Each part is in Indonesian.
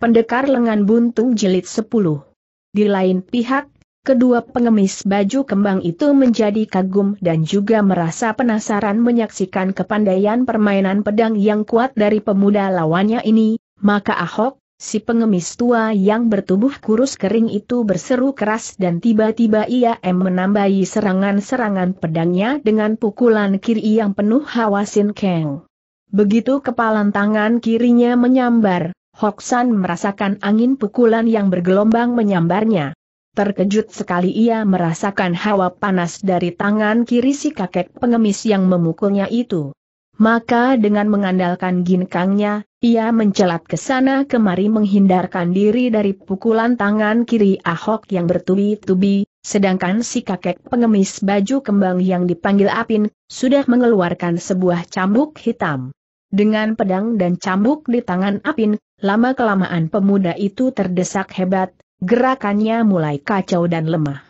Pendekar lengan buntung jilid 10. Di lain pihak, kedua pengemis baju kembang itu menjadi kagum dan juga merasa penasaran menyaksikan kepandaian permainan pedang yang kuat dari pemuda lawannya ini, maka Ahok, si pengemis tua yang bertubuh kurus kering itu berseru keras dan tiba-tiba ia M menambahi serangan-serangan pedangnya dengan pukulan kiri yang penuh hawasin keng. Begitu kepalan tangan kirinya menyambar, Hoksan merasakan angin pukulan yang bergelombang menyambarnya. Terkejut sekali ia merasakan hawa panas dari tangan kiri si kakek pengemis yang memukulnya itu. Maka dengan mengandalkan ginkangnya, ia mencelat ke sana kemari menghindarkan diri dari pukulan tangan kiri Ahok yang bertubi-tubi, sedangkan si kakek pengemis baju kembang yang dipanggil Apin, sudah mengeluarkan sebuah cambuk hitam. Dengan pedang dan cambuk di tangan Apin, lama-kelamaan pemuda itu terdesak hebat, gerakannya mulai kacau dan lemah.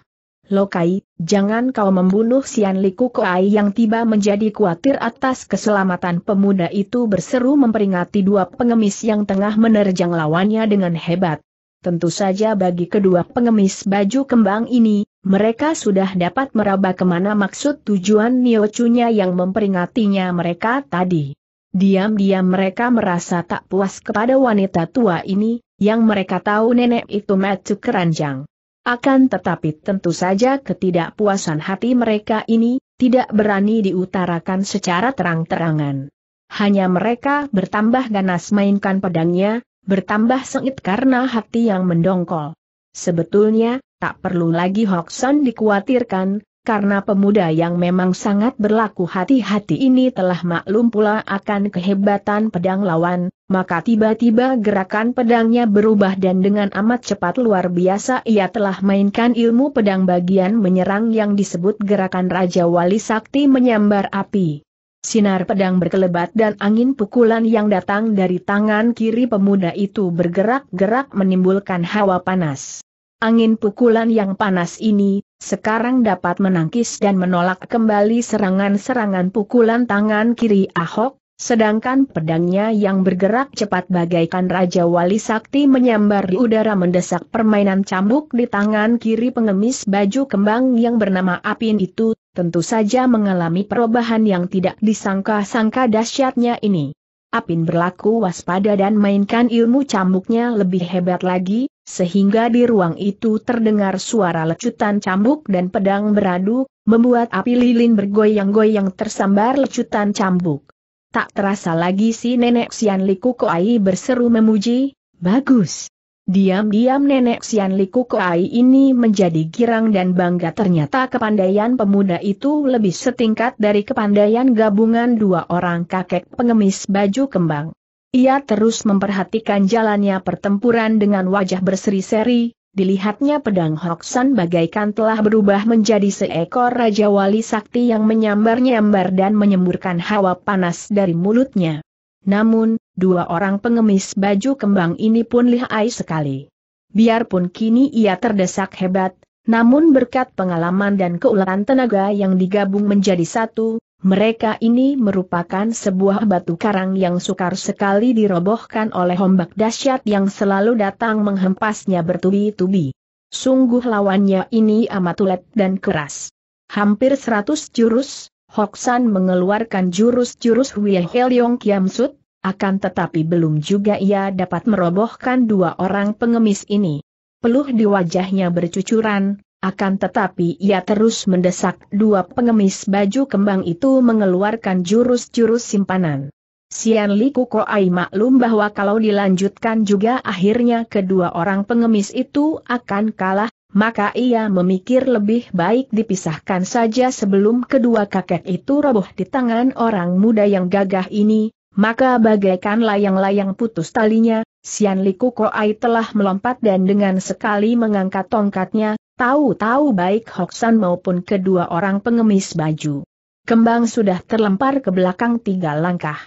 Lokai, jangan kau membunuh Sian Liku Koai yang tiba menjadi khawatir atas keselamatan pemuda itu berseru memperingati dua pengemis yang tengah menerjang lawannya dengan hebat. Tentu saja bagi kedua pengemis baju kembang ini, mereka sudah dapat meraba kemana maksud tujuan Niochunya yang memperingatinya mereka tadi. Diam-diam mereka merasa tak puas kepada wanita tua ini, yang mereka tahu nenek itu metu keranjang. Akan tetapi tentu saja ketidakpuasan hati mereka ini, tidak berani diutarakan secara terang-terangan. Hanya mereka bertambah ganas mainkan pedangnya, bertambah sengit karena hati yang mendongkol. Sebetulnya, tak perlu lagi Hoksan dikhawatirkan, karena pemuda yang memang sangat berlaku hati-hati ini telah maklum pula akan kehebatan pedang lawan, maka tiba-tiba gerakan pedangnya berubah dan dengan amat cepat luar biasa ia telah mainkan ilmu pedang bagian menyerang yang disebut gerakan Raja Wali Sakti menyambar api. Sinar pedang berkelebat dan angin pukulan yang datang dari tangan kiri pemuda itu bergerak-gerak menimbulkan hawa panas. Angin pukulan yang panas ini, sekarang dapat menangkis dan menolak kembali serangan-serangan pukulan tangan kiri Ahok, sedangkan pedangnya yang bergerak cepat bagaikan Raja Wali Sakti menyambar di udara mendesak permainan cambuk di tangan kiri pengemis baju kembang yang bernama Apin itu, tentu saja mengalami perubahan yang tidak disangka-sangka dahsyatnya ini. Apin berlaku waspada dan mainkan ilmu cambuknya lebih hebat lagi, sehingga di ruang itu terdengar suara lecutan cambuk dan pedang beradu, membuat api lilin bergoyang-goyang tersambar lecutan cambuk. Tak terasa lagi si nenek Sian Liku Koai berseru memuji, Bagus, Diam-diam nenek Sian Liku ini menjadi girang dan bangga ternyata kepandaian pemuda itu lebih setingkat dari kepandaian gabungan dua orang kakek pengemis baju kembang. Ia terus memperhatikan jalannya pertempuran dengan wajah berseri-seri, Dilihatnya pedang Hoksan bagaikan telah berubah menjadi seekor Raja Wali Sakti yang menyambar-nyambar dan menyemburkan hawa panas dari mulutnya. Namun, dua orang pengemis baju kembang ini pun lihai sekali. Biarpun kini ia terdesak hebat, namun berkat pengalaman dan keuletan tenaga yang digabung menjadi satu, mereka ini merupakan sebuah batu karang yang sukar sekali dirobohkan oleh ombak dahsyat yang selalu datang menghempasnya bertubi-tubi. Sungguh lawannya ini amat ulet dan keras. Hampir seratus jurus, Hoksan mengeluarkan jurus-jurus Huye Heliong Kiamsut, akan tetapi belum juga ia dapat merobohkan dua orang pengemis ini. Peluh di wajahnya bercucuran, akan tetapi ia terus mendesak dua pengemis baju kembang itu mengeluarkan jurus-jurus simpanan. Sian Li Kukoai maklum bahwa kalau dilanjutkan juga akhirnya kedua orang pengemis itu akan kalah, maka ia memikir lebih baik dipisahkan saja sebelum kedua kakek itu roboh di tangan orang muda yang gagah ini, maka bagaikan layang-layang putus talinya, Sian Liku Koai telah melompat dan dengan sekali mengangkat tongkatnya, tahu-tahu baik Hoksan maupun kedua orang pengemis baju. Kembang sudah terlempar ke belakang tiga langkah.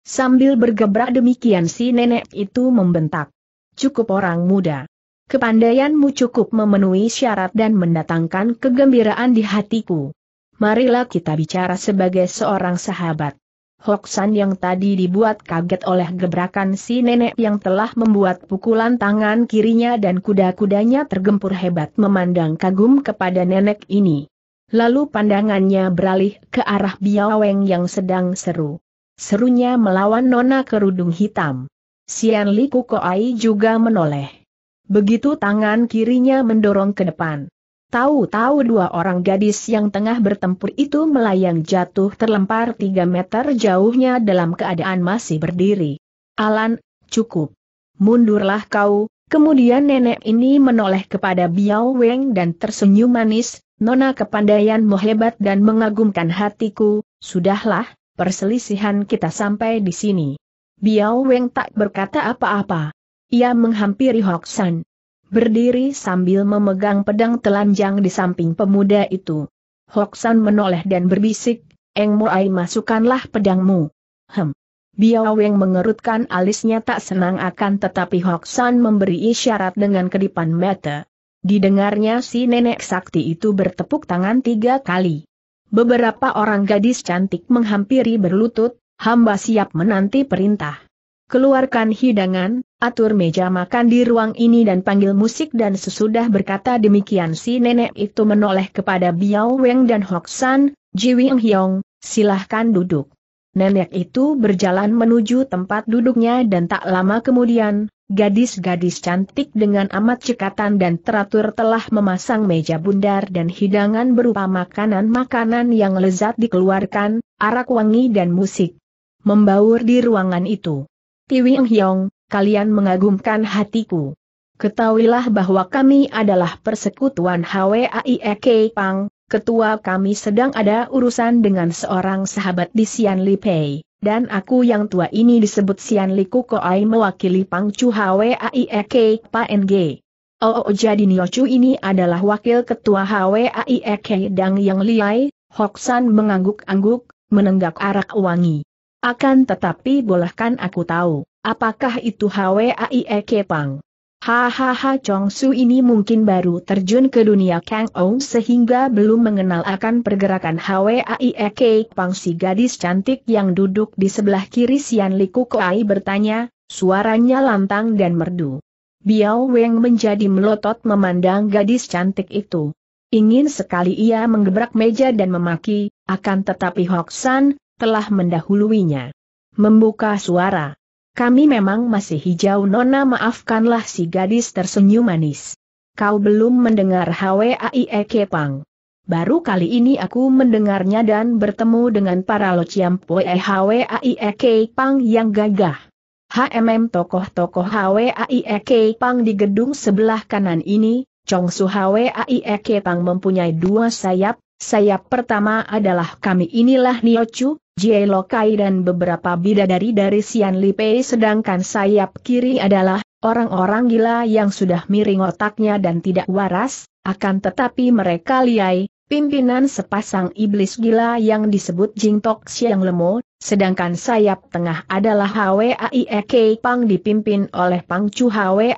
Sambil bergebrak demikian si nenek itu membentak. Cukup orang muda. Kepandaianmu cukup memenuhi syarat dan mendatangkan kegembiraan di hatiku. Marilah kita bicara sebagai seorang sahabat. Hoksan yang tadi dibuat kaget oleh gebrakan si nenek yang telah membuat pukulan tangan kirinya dan kuda-kudanya tergempur hebat memandang kagum kepada nenek ini. Lalu pandangannya beralih ke arah Biaweng yang sedang seru. Serunya melawan nona kerudung hitam. Sian Li Kukoai juga menoleh. Begitu tangan kirinya mendorong ke depan. Tahu-tahu dua orang gadis yang tengah bertempur itu melayang jatuh terlempar tiga meter jauhnya dalam keadaan masih berdiri. Alan, cukup. Mundurlah kau, kemudian nenek ini menoleh kepada Biao Weng dan tersenyum manis, Nona kepandaianmu hebat dan mengagumkan hatiku, sudahlah, perselisihan kita sampai di sini. Biao Weng tak berkata apa-apa. Ia menghampiri Hoksan berdiri sambil memegang pedang telanjang di samping pemuda itu. Hoksan menoleh dan berbisik, Eng Muai masukkanlah pedangmu. Hem. Biao Weng mengerutkan alisnya tak senang akan tetapi Hoksan memberi isyarat dengan kedipan mata. Didengarnya si nenek sakti itu bertepuk tangan tiga kali. Beberapa orang gadis cantik menghampiri berlutut, hamba siap menanti perintah keluarkan hidangan, atur meja makan di ruang ini dan panggil musik dan sesudah berkata demikian si nenek itu menoleh kepada Biao Weng dan Hok San, Ji Wing Hyong, silahkan duduk. Nenek itu berjalan menuju tempat duduknya dan tak lama kemudian, gadis-gadis cantik dengan amat cekatan dan teratur telah memasang meja bundar dan hidangan berupa makanan-makanan yang lezat dikeluarkan, arak wangi dan musik. Membaur di ruangan itu. Tiweng Hyong, kalian mengagumkan hatiku. Ketahuilah bahwa kami adalah persekutuan HWAIEK Pang, ketua kami sedang ada urusan dengan seorang sahabat di Sian Li Pei, dan aku yang tua ini disebut Sian Li Kukoai mewakili Pang Chu HWAIEK PNG. Oh, oh jadi Nio Chu ini adalah wakil ketua HWAIEK Dang Yang Liai, Hoksan mengangguk-angguk, menenggak arak wangi. Akan tetapi bolehkan aku tahu, apakah itu HWAIE Kepang? Hahaha Chong Su ini mungkin baru terjun ke dunia Kang Ou sehingga belum mengenal akan pergerakan HWAIE Kepang si gadis cantik yang duduk di sebelah kiri Sian Liku Koai bertanya, suaranya lantang dan merdu. Biao Weng menjadi melotot memandang gadis cantik itu. Ingin sekali ia menggebrak meja dan memaki, akan tetapi Hoksan, telah mendahuluinya. Membuka suara. Kami memang masih hijau nona maafkanlah si gadis tersenyum manis. Kau belum mendengar HWAIE Kepang. Baru kali ini aku mendengarnya dan bertemu dengan para lociampoe HWAIE Kepang yang gagah. HMM tokoh-tokoh HWAIE Kepang di gedung sebelah kanan ini, Chong Su HWAIE Kepang mempunyai dua sayap, sayap pertama adalah kami inilah Niochu, Jie Lokai dan beberapa bidadari dari Sian Li Pei sedangkan sayap kiri adalah orang-orang gila yang sudah miring otaknya dan tidak waras, akan tetapi mereka liai, pimpinan sepasang iblis gila yang disebut Jing Tok Siang Lemo, sedangkan sayap tengah adalah Hwaiek Pang dipimpin oleh Pang Chu Hwaiek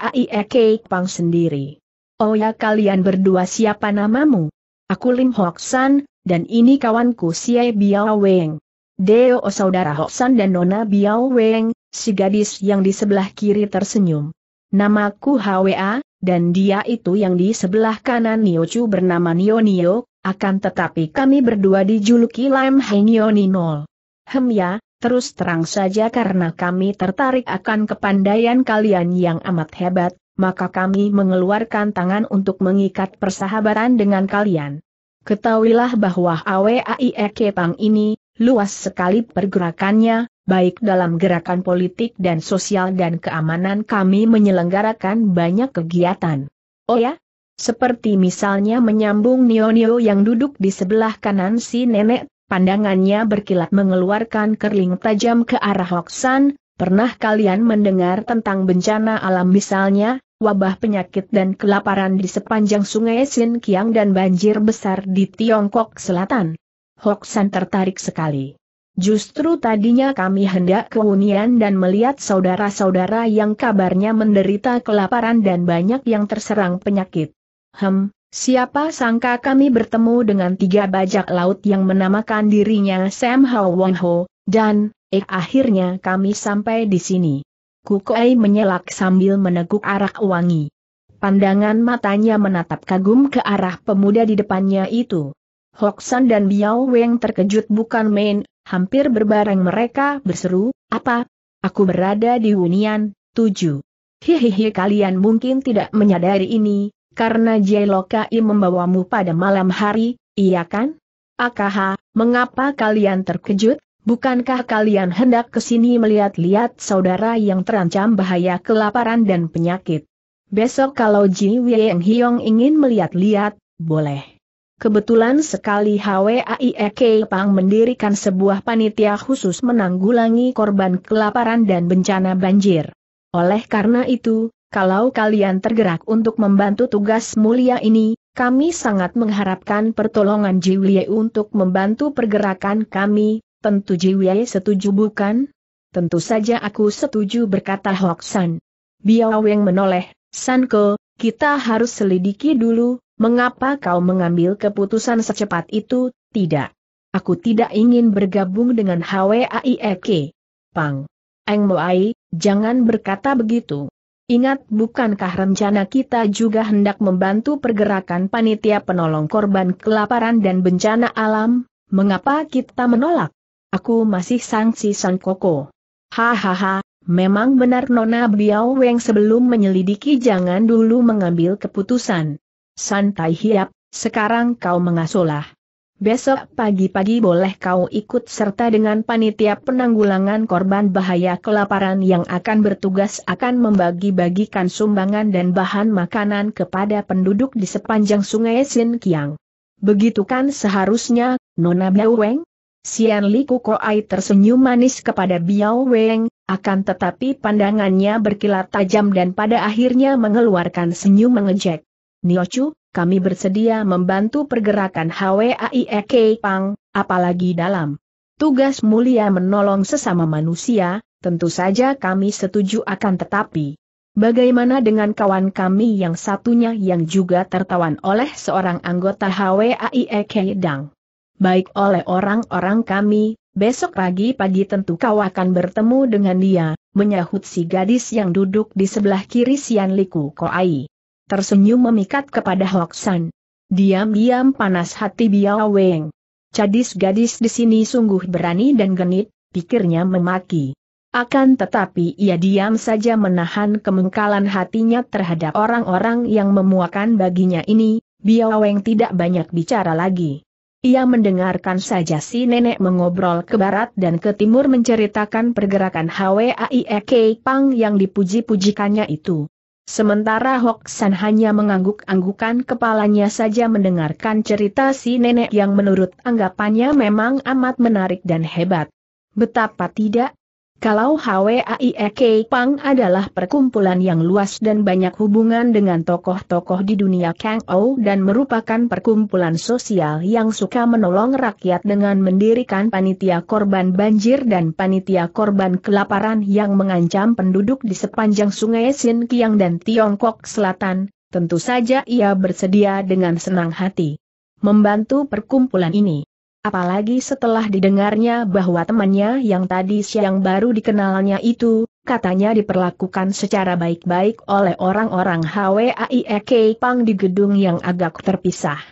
Pang sendiri. Oh ya kalian berdua siapa namamu? Aku Lim Hok San, dan ini kawanku Xie Biao Weng. Deo saudara Hoksan dan Nona Biao Weng, si gadis yang di sebelah kiri tersenyum. Namaku HWA, dan dia itu yang di sebelah kanan Chu bernama Nio Nio, akan tetapi kami berdua dijuluki Lam Nio Ninol. Hem ya, terus terang saja karena kami tertarik akan kepandaian kalian yang amat hebat, maka kami mengeluarkan tangan untuk mengikat persahabatan dengan kalian. Ketahuilah bahwa AWAIEK Pang ini, luas sekali pergerakannya, baik dalam gerakan politik dan sosial dan keamanan kami menyelenggarakan banyak kegiatan. Oh ya, seperti misalnya menyambung Nio-Nio yang duduk di sebelah kanan si nenek, pandangannya berkilat mengeluarkan kerling tajam ke arah Hoksan, pernah kalian mendengar tentang bencana alam misalnya, wabah penyakit dan kelaparan di sepanjang sungai Kiang dan banjir besar di Tiongkok Selatan? Hok Hoksan tertarik sekali. Justru tadinya kami hendak ke Unian dan melihat saudara-saudara yang kabarnya menderita kelaparan dan banyak yang terserang penyakit. Hem, siapa sangka kami bertemu dengan tiga bajak laut yang menamakan dirinya Sam Hao Wong Ho, dan, eh akhirnya kami sampai di sini. Kukoai menyelak sambil meneguk arak wangi. Pandangan matanya menatap kagum ke arah pemuda di depannya itu. Hoksan dan Biao Weng terkejut bukan main, hampir berbareng mereka berseru, apa? Aku berada di hunian, tujuh. Hihihi kalian mungkin tidak menyadari ini, karena Lokai membawamu pada malam hari, iya kan? Akaha, mengapa kalian terkejut? Bukankah kalian hendak kesini melihat-lihat saudara yang terancam bahaya kelaparan dan penyakit? Besok kalau Ji Wei Hyong ingin melihat-lihat, boleh. Kebetulan sekali HWAIEK Pang mendirikan sebuah panitia khusus menanggulangi korban kelaparan dan bencana banjir. Oleh karena itu, kalau kalian tergerak untuk membantu tugas mulia ini, kami sangat mengharapkan pertolongan Jiwie untuk membantu pergerakan kami, tentu Jiwie setuju bukan? Tentu saja aku setuju berkata Hoksan. Biaweng menoleh, Sanko, kita harus selidiki dulu, Mengapa kau mengambil keputusan secepat itu? Tidak. Aku tidak ingin bergabung dengan HWAIEK. Pang. Eng Moai, jangan berkata begitu. Ingat bukankah rencana kita juga hendak membantu pergerakan panitia penolong korban kelaparan dan bencana alam? Mengapa kita menolak? Aku masih sangsi sang koko. Hahaha, memang benar Nona Biao Yang sebelum menyelidiki jangan dulu mengambil keputusan. Santai hiap, sekarang kau mengasuhlah. Besok pagi-pagi boleh kau ikut serta dengan panitia penanggulangan korban bahaya kelaparan yang akan bertugas akan membagi-bagikan sumbangan dan bahan makanan kepada penduduk di sepanjang sungai Sin Kiang. Begitu kan seharusnya, Nona Biao Weng? Sian Li Kukoai tersenyum manis kepada Biao Weng, akan tetapi pandangannya berkilat tajam dan pada akhirnya mengeluarkan senyum mengejek. Niochu, kami bersedia membantu pergerakan HWAIEK Pang, apalagi dalam tugas mulia menolong sesama manusia, tentu saja kami setuju akan tetapi. Bagaimana dengan kawan kami yang satunya yang juga tertawan oleh seorang anggota HWAIEK Dang? Baik oleh orang-orang kami, besok pagi-pagi tentu kau akan bertemu dengan dia, menyahut si gadis yang duduk di sebelah kiri Sian Liku Koai tersenyum memikat kepada Hoksan. Diam-diam panas hati Biao Weng. Gadis-gadis di sini sungguh berani dan genit, pikirnya memaki. Akan tetapi ia diam saja menahan kemengkalan hatinya terhadap orang-orang yang memuakan baginya ini, Biao Weng tidak banyak bicara lagi. Ia mendengarkan saja si nenek mengobrol ke barat dan ke timur menceritakan pergerakan HWAIEK Pang yang dipuji-pujikannya itu. Sementara San hanya mengangguk-anggukan kepalanya saja mendengarkan cerita si nenek yang menurut anggapannya memang amat menarik dan hebat. Betapa tidak, kalau HWAIEK Pang adalah perkumpulan yang luas dan banyak hubungan dengan tokoh-tokoh di dunia Kang O dan merupakan perkumpulan sosial yang suka menolong rakyat dengan mendirikan panitia korban banjir dan panitia korban kelaparan yang mengancam penduduk di sepanjang sungai Kiang dan Tiongkok Selatan, tentu saja ia bersedia dengan senang hati membantu perkumpulan ini. Apalagi setelah didengarnya bahwa temannya yang tadi siang baru dikenalnya itu, katanya diperlakukan secara baik-baik oleh orang-orang HWAIEK Pang di gedung yang agak terpisah.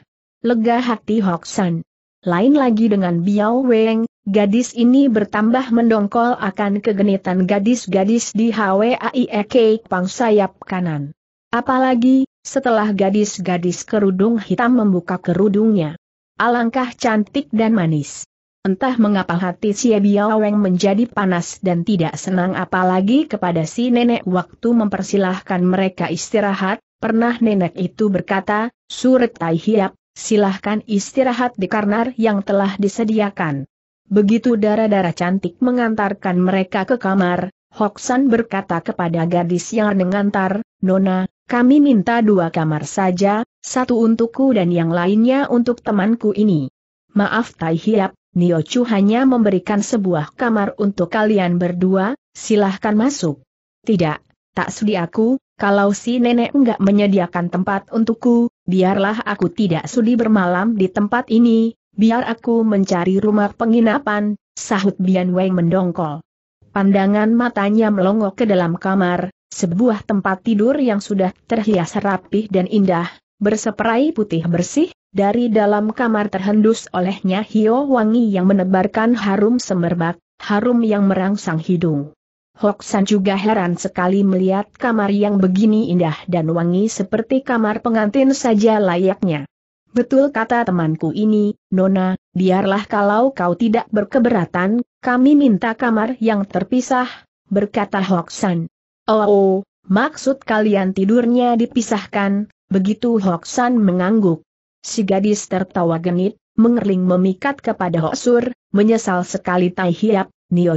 Lega hati Hoksan. Lain lagi dengan Biao Weng, gadis ini bertambah mendongkol akan kegenitan gadis-gadis di HWAIEK Pang sayap kanan. Apalagi, setelah gadis-gadis kerudung hitam membuka kerudungnya. Alangkah cantik dan manis. Entah mengapa hati si Biaweng menjadi panas dan tidak senang apalagi kepada si nenek waktu mempersilahkan mereka istirahat, pernah nenek itu berkata, Surat Tai Hiap, silahkan istirahat di karnar yang telah disediakan. Begitu darah-darah cantik mengantarkan mereka ke kamar, Hoksan berkata kepada gadis yang mengantar, Nona, kami minta dua kamar saja, satu untukku dan yang lainnya untuk temanku ini. Maaf Tai Hiap, Nio Chu hanya memberikan sebuah kamar untuk kalian berdua, silahkan masuk. Tidak, tak sudi aku, kalau si nenek enggak menyediakan tempat untukku, biarlah aku tidak sudi bermalam di tempat ini, biar aku mencari rumah penginapan, sahut Bian Wei mendongkol. Pandangan matanya melongok ke dalam kamar, sebuah tempat tidur yang sudah terhias rapih dan indah, berseperai putih bersih, dari dalam kamar terhendus olehnya hio wangi yang menebarkan harum semerbak, harum yang merangsang hidung. Hoksan juga heran sekali melihat kamar yang begini indah dan wangi seperti kamar pengantin saja layaknya. Betul kata temanku ini, Nona, biarlah kalau kau tidak berkeberatan, kami minta kamar yang terpisah, berkata Hoksan. Oh, oh maksud kalian tidurnya dipisahkan, begitu Hoksan mengangguk. Si gadis tertawa genit, mengerling memikat kepada Hoksur, menyesal sekali Tai Hiap,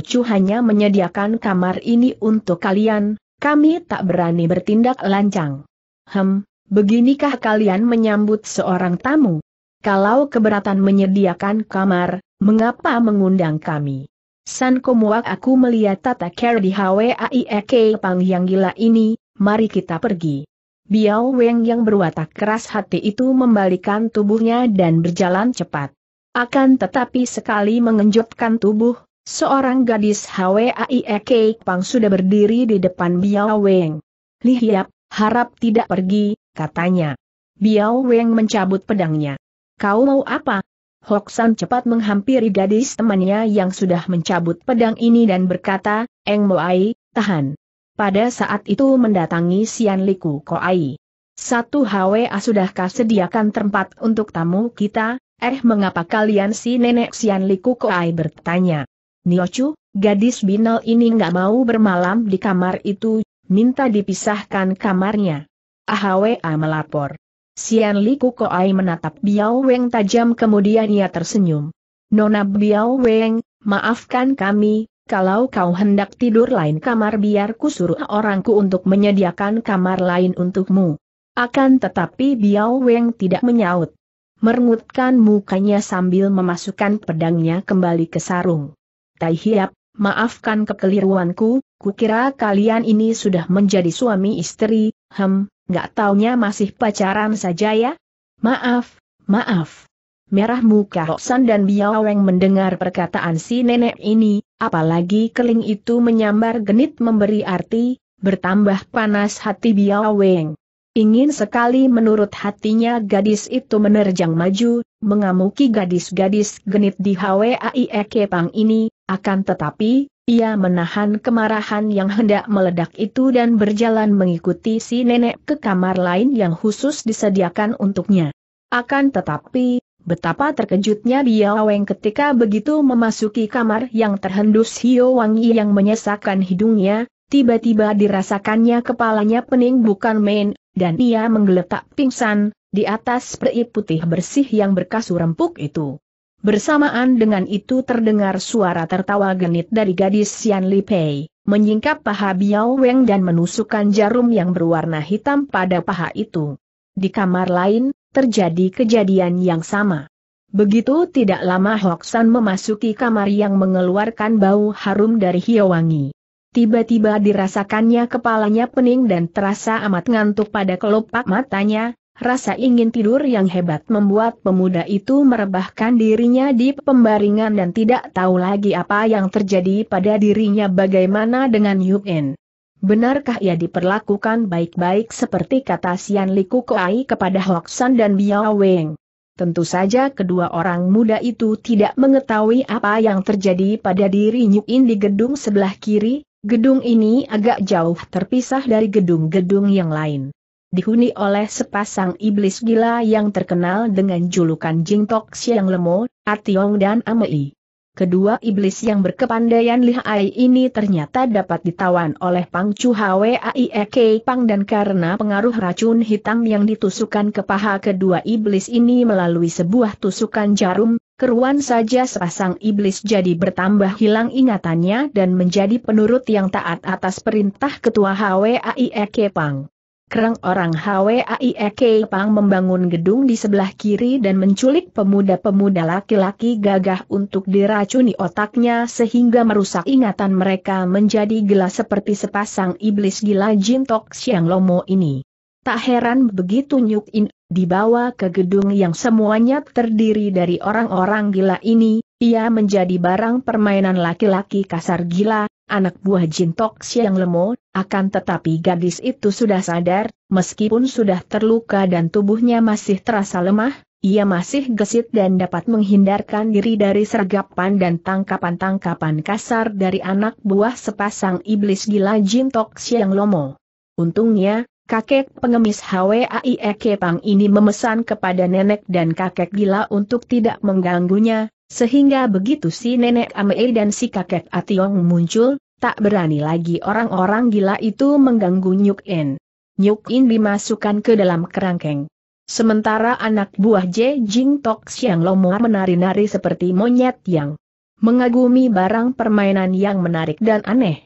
Chu hanya menyediakan kamar ini untuk kalian, kami tak berani bertindak lancang. Hem, beginikah kalian menyambut seorang tamu? Kalau keberatan menyediakan kamar, mengapa mengundang kami? San Komuak aku melihat Tata Care di HWAIEK Pang yang gila ini, mari kita pergi. Biao Weng yang berwatak keras hati itu membalikan tubuhnya dan berjalan cepat. Akan tetapi sekali mengenjotkan tubuh, seorang gadis HWAIEK Pang sudah berdiri di depan Biao Weng. Lihiap, harap tidak pergi, katanya. Biao Weng mencabut pedangnya. Kau mau apa? Hoksan cepat menghampiri gadis temannya yang sudah mencabut pedang ini dan berkata, Eng Moai, tahan. Pada saat itu mendatangi Sian Liku Koai. Satu HWA sudahkah sediakan tempat untuk tamu kita? Eh mengapa kalian si nenek Sian Liku Koai bertanya. Niochu, gadis binal ini nggak mau bermalam di kamar itu, minta dipisahkan kamarnya. AHWA melapor. Sian Li Kukoai menatap Biao Weng tajam kemudian ia tersenyum. Nona Biao Weng, maafkan kami, kalau kau hendak tidur lain kamar biar ku suruh orangku untuk menyediakan kamar lain untukmu. Akan tetapi Biao Weng tidak menyaut. Mermutkan mukanya sambil memasukkan pedangnya kembali ke sarung. Tai Hiap, maafkan kekeliruanku, kukira kalian ini sudah menjadi suami istri, hem, gak taunya masih pacaran saja ya? Maaf, maaf. Merah muka Hoksan dan Biaweng mendengar perkataan si nenek ini, apalagi keling itu menyambar genit memberi arti, bertambah panas hati Biaweng. Ingin sekali menurut hatinya gadis itu menerjang maju, mengamuki gadis-gadis genit di HWAI Ekepang ini, akan tetapi, ia menahan kemarahan yang hendak meledak itu dan berjalan mengikuti si nenek ke kamar lain yang khusus disediakan untuknya. Akan tetapi, betapa terkejutnya dia Weng ketika begitu memasuki kamar yang terhendus Hio Wangi yang menyesakkan hidungnya, tiba-tiba dirasakannya kepalanya pening bukan main, dan ia menggeletak pingsan, di atas peri putih bersih yang berkasur empuk itu. Bersamaan dengan itu terdengar suara tertawa genit dari gadis Xian Li Pei, menyingkap paha Biao Weng dan menusukkan jarum yang berwarna hitam pada paha itu. Di kamar lain, terjadi kejadian yang sama. Begitu tidak lama San memasuki kamar yang mengeluarkan bau harum dari hiawangi. Tiba-tiba dirasakannya kepalanya pening dan terasa amat ngantuk pada kelopak matanya, Rasa ingin tidur yang hebat membuat pemuda itu merebahkan dirinya di pembaringan dan tidak tahu lagi apa yang terjadi pada dirinya bagaimana dengan Yuen. Benarkah ia diperlakukan baik-baik seperti kata Sian Liku Koai kepada San dan Biao Weng? Tentu saja kedua orang muda itu tidak mengetahui apa yang terjadi pada diri Yuen di gedung sebelah kiri, gedung ini agak jauh terpisah dari gedung-gedung yang lain dihuni oleh sepasang iblis gila yang terkenal dengan julukan Tok Siang Lemo, Ationg dan Amei. Kedua iblis yang berkepandaian lihai ini ternyata dapat ditawan oleh Pang Chu Eke e Pang dan karena pengaruh racun hitam yang ditusukkan ke paha kedua iblis ini melalui sebuah tusukan jarum, keruan saja sepasang iblis jadi bertambah hilang ingatannya dan menjadi penurut yang taat atas perintah ketua Eke e Pang. Kerang orang HWAIEK Pang membangun gedung di sebelah kiri dan menculik pemuda-pemuda laki-laki gagah untuk diracuni otaknya sehingga merusak ingatan mereka menjadi gila seperti sepasang iblis gila Jintok Siang Lomo ini. Tak heran begitu Nyuk In dibawa ke gedung yang semuanya terdiri dari orang-orang gila ini, ia menjadi barang permainan laki-laki kasar gila, anak buah Jintok yang lemo, akan tetapi gadis itu sudah sadar, meskipun sudah terluka dan tubuhnya masih terasa lemah, ia masih gesit dan dapat menghindarkan diri dari sergapan dan tangkapan-tangkapan kasar dari anak buah sepasang iblis gila Jintok yang lomo. Untungnya, kakek pengemis HWAIE Kepang ini memesan kepada nenek dan kakek gila untuk tidak mengganggunya, sehingga begitu si nenek Amei dan si kakek Ationg muncul, tak berani lagi orang-orang gila itu mengganggu Nyuk In. Nyuk In dimasukkan ke dalam kerangkeng. Sementara anak buah J. Jing Tok Siang Lomo menari-nari seperti monyet yang mengagumi barang permainan yang menarik dan aneh.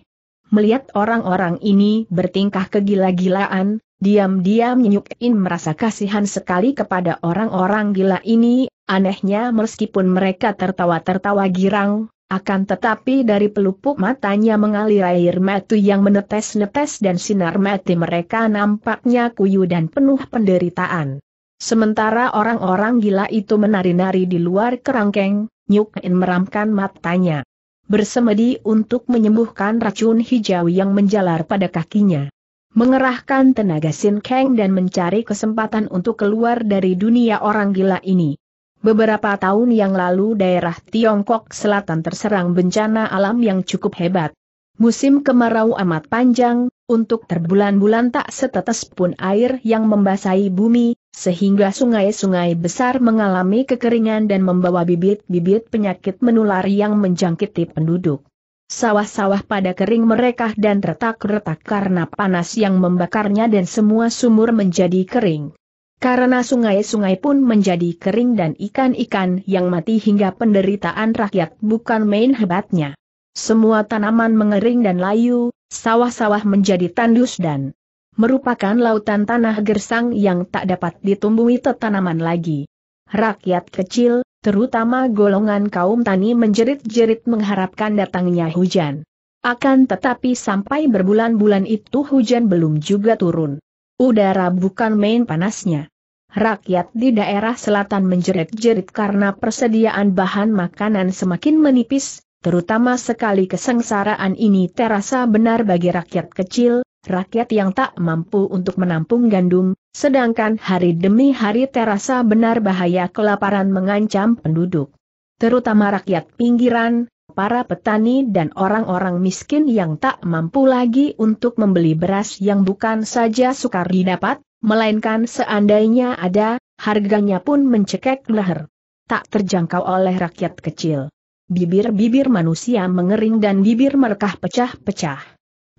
Melihat orang-orang ini bertingkah kegila-gilaan, diam-diam Nyuk In merasa kasihan sekali kepada orang-orang gila ini Anehnya meskipun mereka tertawa-tertawa girang, akan tetapi dari pelupuk matanya mengalir air mata yang menetes-netes dan sinar mati mereka nampaknya kuyu dan penuh penderitaan. Sementara orang-orang gila itu menari-nari di luar kerangkeng, Nyukin meramkan matanya. Bersemedi untuk menyembuhkan racun hijau yang menjalar pada kakinya. Mengerahkan tenaga Sin Kang dan mencari kesempatan untuk keluar dari dunia orang gila ini. Beberapa tahun yang lalu daerah Tiongkok Selatan terserang bencana alam yang cukup hebat. Musim kemarau amat panjang, untuk terbulan-bulan tak setetes pun air yang membasahi bumi, sehingga sungai-sungai besar mengalami kekeringan dan membawa bibit-bibit penyakit menular yang menjangkiti penduduk. Sawah-sawah pada kering mereka dan retak-retak karena panas yang membakarnya dan semua sumur menjadi kering. Karena sungai-sungai pun menjadi kering dan ikan-ikan yang mati hingga penderitaan rakyat bukan main hebatnya. Semua tanaman mengering dan layu, sawah-sawah menjadi tandus dan merupakan lautan tanah gersang yang tak dapat ditumbuhi tanaman lagi. Rakyat kecil, terutama golongan kaum tani menjerit-jerit mengharapkan datangnya hujan. Akan tetapi sampai berbulan-bulan itu hujan belum juga turun. Udara bukan main panasnya. Rakyat di daerah selatan menjerit-jerit karena persediaan bahan makanan semakin menipis, terutama sekali kesengsaraan ini terasa benar bagi rakyat kecil, rakyat yang tak mampu untuk menampung gandum, sedangkan hari demi hari terasa benar bahaya kelaparan mengancam penduduk. Terutama rakyat pinggiran, para petani dan orang-orang miskin yang tak mampu lagi untuk membeli beras yang bukan saja sukar didapat, Melainkan seandainya ada, harganya pun mencekek leher. Tak terjangkau oleh rakyat kecil. Bibir-bibir manusia mengering dan bibir merekah pecah-pecah.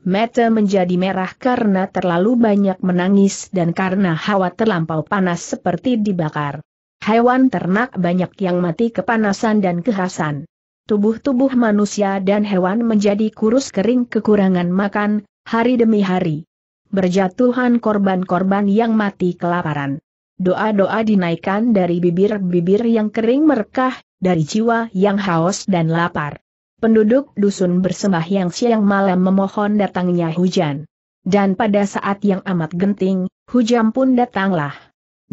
Mata menjadi merah karena terlalu banyak menangis dan karena hawa terlampau panas seperti dibakar. Hewan ternak banyak yang mati kepanasan dan kehasan. Tubuh-tubuh manusia dan hewan menjadi kurus kering kekurangan makan, hari demi hari berjatuhan korban-korban yang mati kelaparan. Doa-doa dinaikkan dari bibir-bibir yang kering merekah, dari jiwa yang haus dan lapar. Penduduk dusun bersembah yang siang malam memohon datangnya hujan. Dan pada saat yang amat genting, hujan pun datanglah.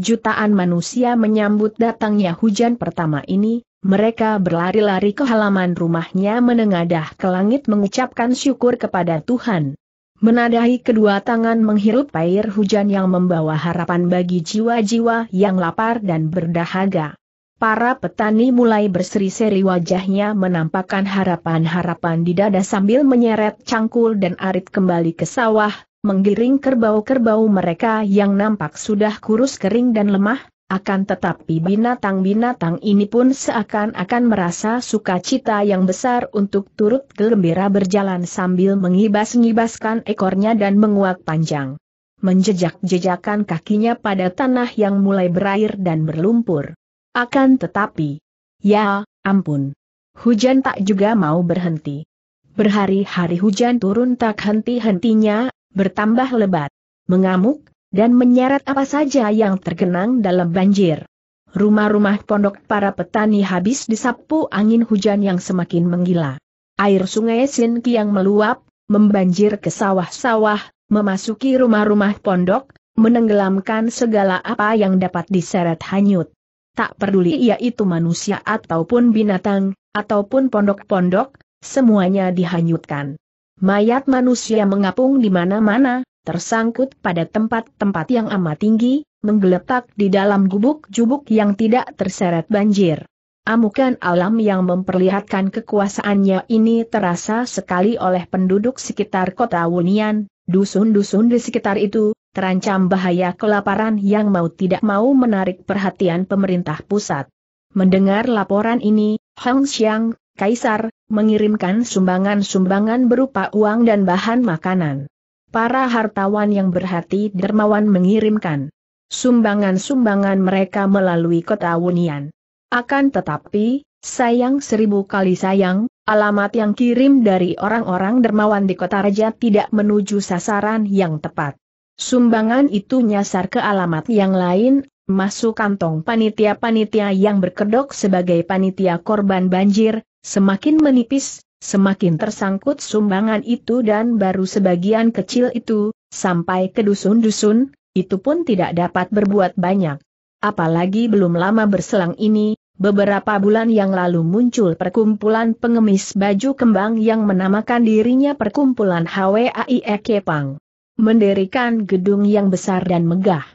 Jutaan manusia menyambut datangnya hujan pertama ini, mereka berlari-lari ke halaman rumahnya menengadah ke langit mengucapkan syukur kepada Tuhan. Menadahi kedua tangan menghirup air hujan yang membawa harapan bagi jiwa-jiwa yang lapar dan berdahaga. Para petani mulai berseri-seri wajahnya menampakkan harapan-harapan di dada sambil menyeret cangkul dan arit kembali ke sawah, menggiring kerbau-kerbau mereka yang nampak sudah kurus kering dan lemah, akan tetapi binatang-binatang ini pun seakan-akan merasa sukacita yang besar untuk turut gembira berjalan sambil mengibas-ngibaskan ekornya dan menguak panjang. Menjejak-jejakan kakinya pada tanah yang mulai berair dan berlumpur. Akan tetapi, ya, ampun. Hujan tak juga mau berhenti. Berhari-hari hujan turun tak henti-hentinya, bertambah lebat. Mengamuk, dan menyeret apa saja yang tergenang dalam banjir. Rumah-rumah pondok para petani habis disapu angin hujan yang semakin menggila. Air sungai Sinki yang meluap, membanjir ke sawah-sawah, memasuki rumah-rumah pondok, menenggelamkan segala apa yang dapat diseret hanyut. Tak peduli ia itu manusia ataupun binatang, ataupun pondok-pondok, semuanya dihanyutkan. Mayat manusia mengapung di mana-mana, tersangkut pada tempat-tempat yang amat tinggi, menggeletak di dalam gubuk gubuk yang tidak terseret banjir. Amukan alam yang memperlihatkan kekuasaannya ini terasa sekali oleh penduduk sekitar kota Wunian, dusun-dusun di sekitar itu, terancam bahaya kelaparan yang mau tidak mau menarik perhatian pemerintah pusat. Mendengar laporan ini, Hong Xiang, Kaisar, mengirimkan sumbangan-sumbangan berupa uang dan bahan makanan para hartawan yang berhati dermawan mengirimkan sumbangan-sumbangan mereka melalui kota Wunian. Akan tetapi, sayang seribu kali sayang, alamat yang kirim dari orang-orang dermawan di kota Raja tidak menuju sasaran yang tepat. Sumbangan itu nyasar ke alamat yang lain masuk kantong panitia-panitia yang berkedok sebagai panitia korban banjir, semakin menipis, Semakin tersangkut sumbangan itu dan baru sebagian kecil itu, sampai ke dusun-dusun, itu pun tidak dapat berbuat banyak. Apalagi belum lama berselang ini, beberapa bulan yang lalu muncul perkumpulan pengemis baju kembang yang menamakan dirinya Perkumpulan HWAI Kepang. Mendirikan gedung yang besar dan megah.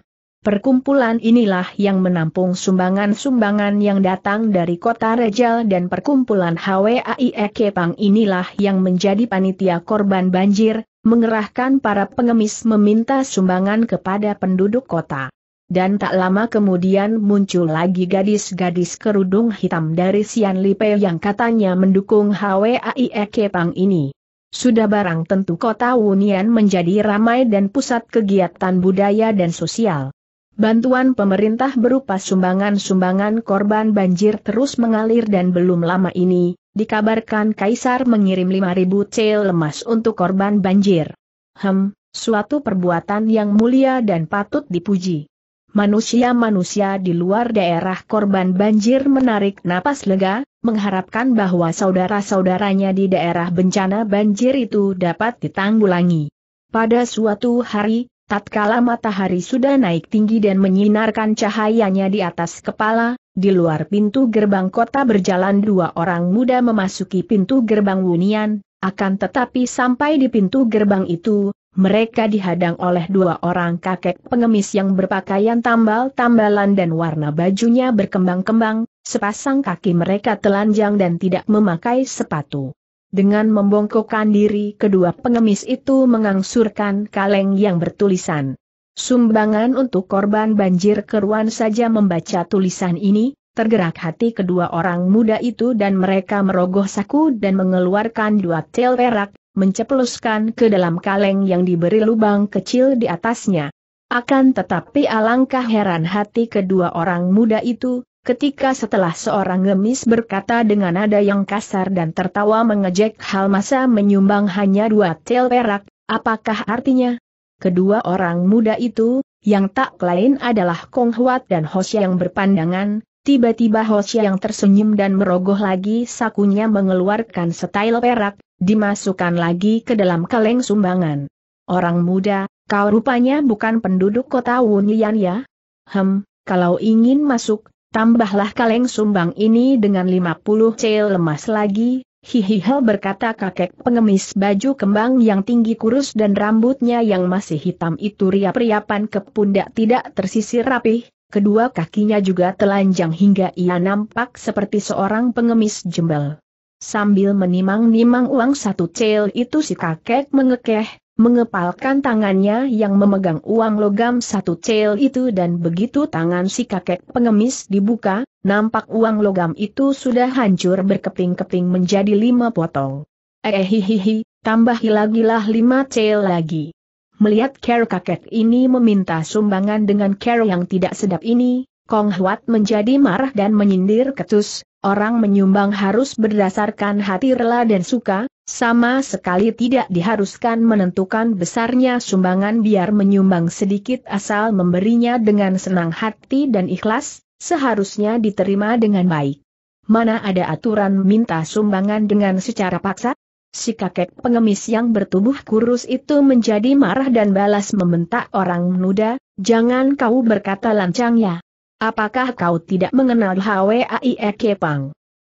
Perkumpulan inilah yang menampung sumbangan-sumbangan yang datang dari kota Rejal dan perkumpulan HWAI Ekepang inilah yang menjadi panitia korban banjir, mengerahkan para pengemis meminta sumbangan kepada penduduk kota. Dan tak lama kemudian muncul lagi gadis-gadis kerudung hitam dari Sian Lipe yang katanya mendukung HWAI Ekepang ini. Sudah barang tentu kota Wunian menjadi ramai dan pusat kegiatan budaya dan sosial. Bantuan pemerintah berupa sumbangan-sumbangan korban banjir terus mengalir dan belum lama ini, dikabarkan Kaisar mengirim 5.000 cel lemas untuk korban banjir. Hem, suatu perbuatan yang mulia dan patut dipuji. Manusia-manusia di luar daerah korban banjir menarik napas lega, mengharapkan bahwa saudara-saudaranya di daerah bencana banjir itu dapat ditanggulangi. Pada suatu hari, Tatkala matahari sudah naik tinggi dan menyinarkan cahayanya di atas kepala, di luar pintu gerbang kota berjalan dua orang muda memasuki pintu gerbang Wunian, akan tetapi sampai di pintu gerbang itu, mereka dihadang oleh dua orang kakek pengemis yang berpakaian tambal-tambalan dan warna bajunya berkembang-kembang, sepasang kaki mereka telanjang dan tidak memakai sepatu. Dengan membongkokkan diri kedua pengemis itu mengangsurkan kaleng yang bertulisan. Sumbangan untuk korban banjir keruan saja membaca tulisan ini, tergerak hati kedua orang muda itu dan mereka merogoh saku dan mengeluarkan dua tel perak, menceploskan ke dalam kaleng yang diberi lubang kecil di atasnya. Akan tetapi alangkah heran hati kedua orang muda itu, Ketika setelah seorang gemis berkata dengan nada yang kasar dan tertawa mengejek hal masa menyumbang hanya dua tel perak, apakah artinya? Kedua orang muda itu, yang tak lain adalah Kong Huat dan Hosya yang berpandangan, tiba-tiba Hosya yang tersenyum dan merogoh lagi sakunya mengeluarkan setail perak, dimasukkan lagi ke dalam kaleng sumbangan. Orang muda, kau rupanya bukan penduduk kota Wunyian ya? Hem, kalau ingin masuk, Tambahlah kaleng sumbang ini dengan 50 cel lemas lagi, hihiha berkata kakek pengemis baju kembang yang tinggi kurus dan rambutnya yang masih hitam itu riap-riapan ke pundak tidak tersisir rapih, kedua kakinya juga telanjang hingga ia nampak seperti seorang pengemis jembel. Sambil menimang-nimang uang satu cel itu si kakek mengekeh, mengepalkan tangannya yang memegang uang logam satu cel itu dan begitu tangan si kakek pengemis dibuka, nampak uang logam itu sudah hancur berkeping-keping menjadi lima potong. Eh hihihi, tambahi lagi-lah lima cel lagi. Melihat care kakek ini meminta sumbangan dengan care yang tidak sedap ini, Kong Huat menjadi marah dan menyindir ketus, orang menyumbang harus berdasarkan hati rela dan suka, sama sekali tidak diharuskan menentukan besarnya sumbangan biar menyumbang sedikit asal memberinya dengan senang hati dan ikhlas, seharusnya diterima dengan baik. Mana ada aturan minta sumbangan dengan secara paksa? Si kakek pengemis yang bertubuh kurus itu menjadi marah dan balas membentak orang muda, jangan kau berkata lancang ya. Apakah kau tidak mengenal Hwai Eke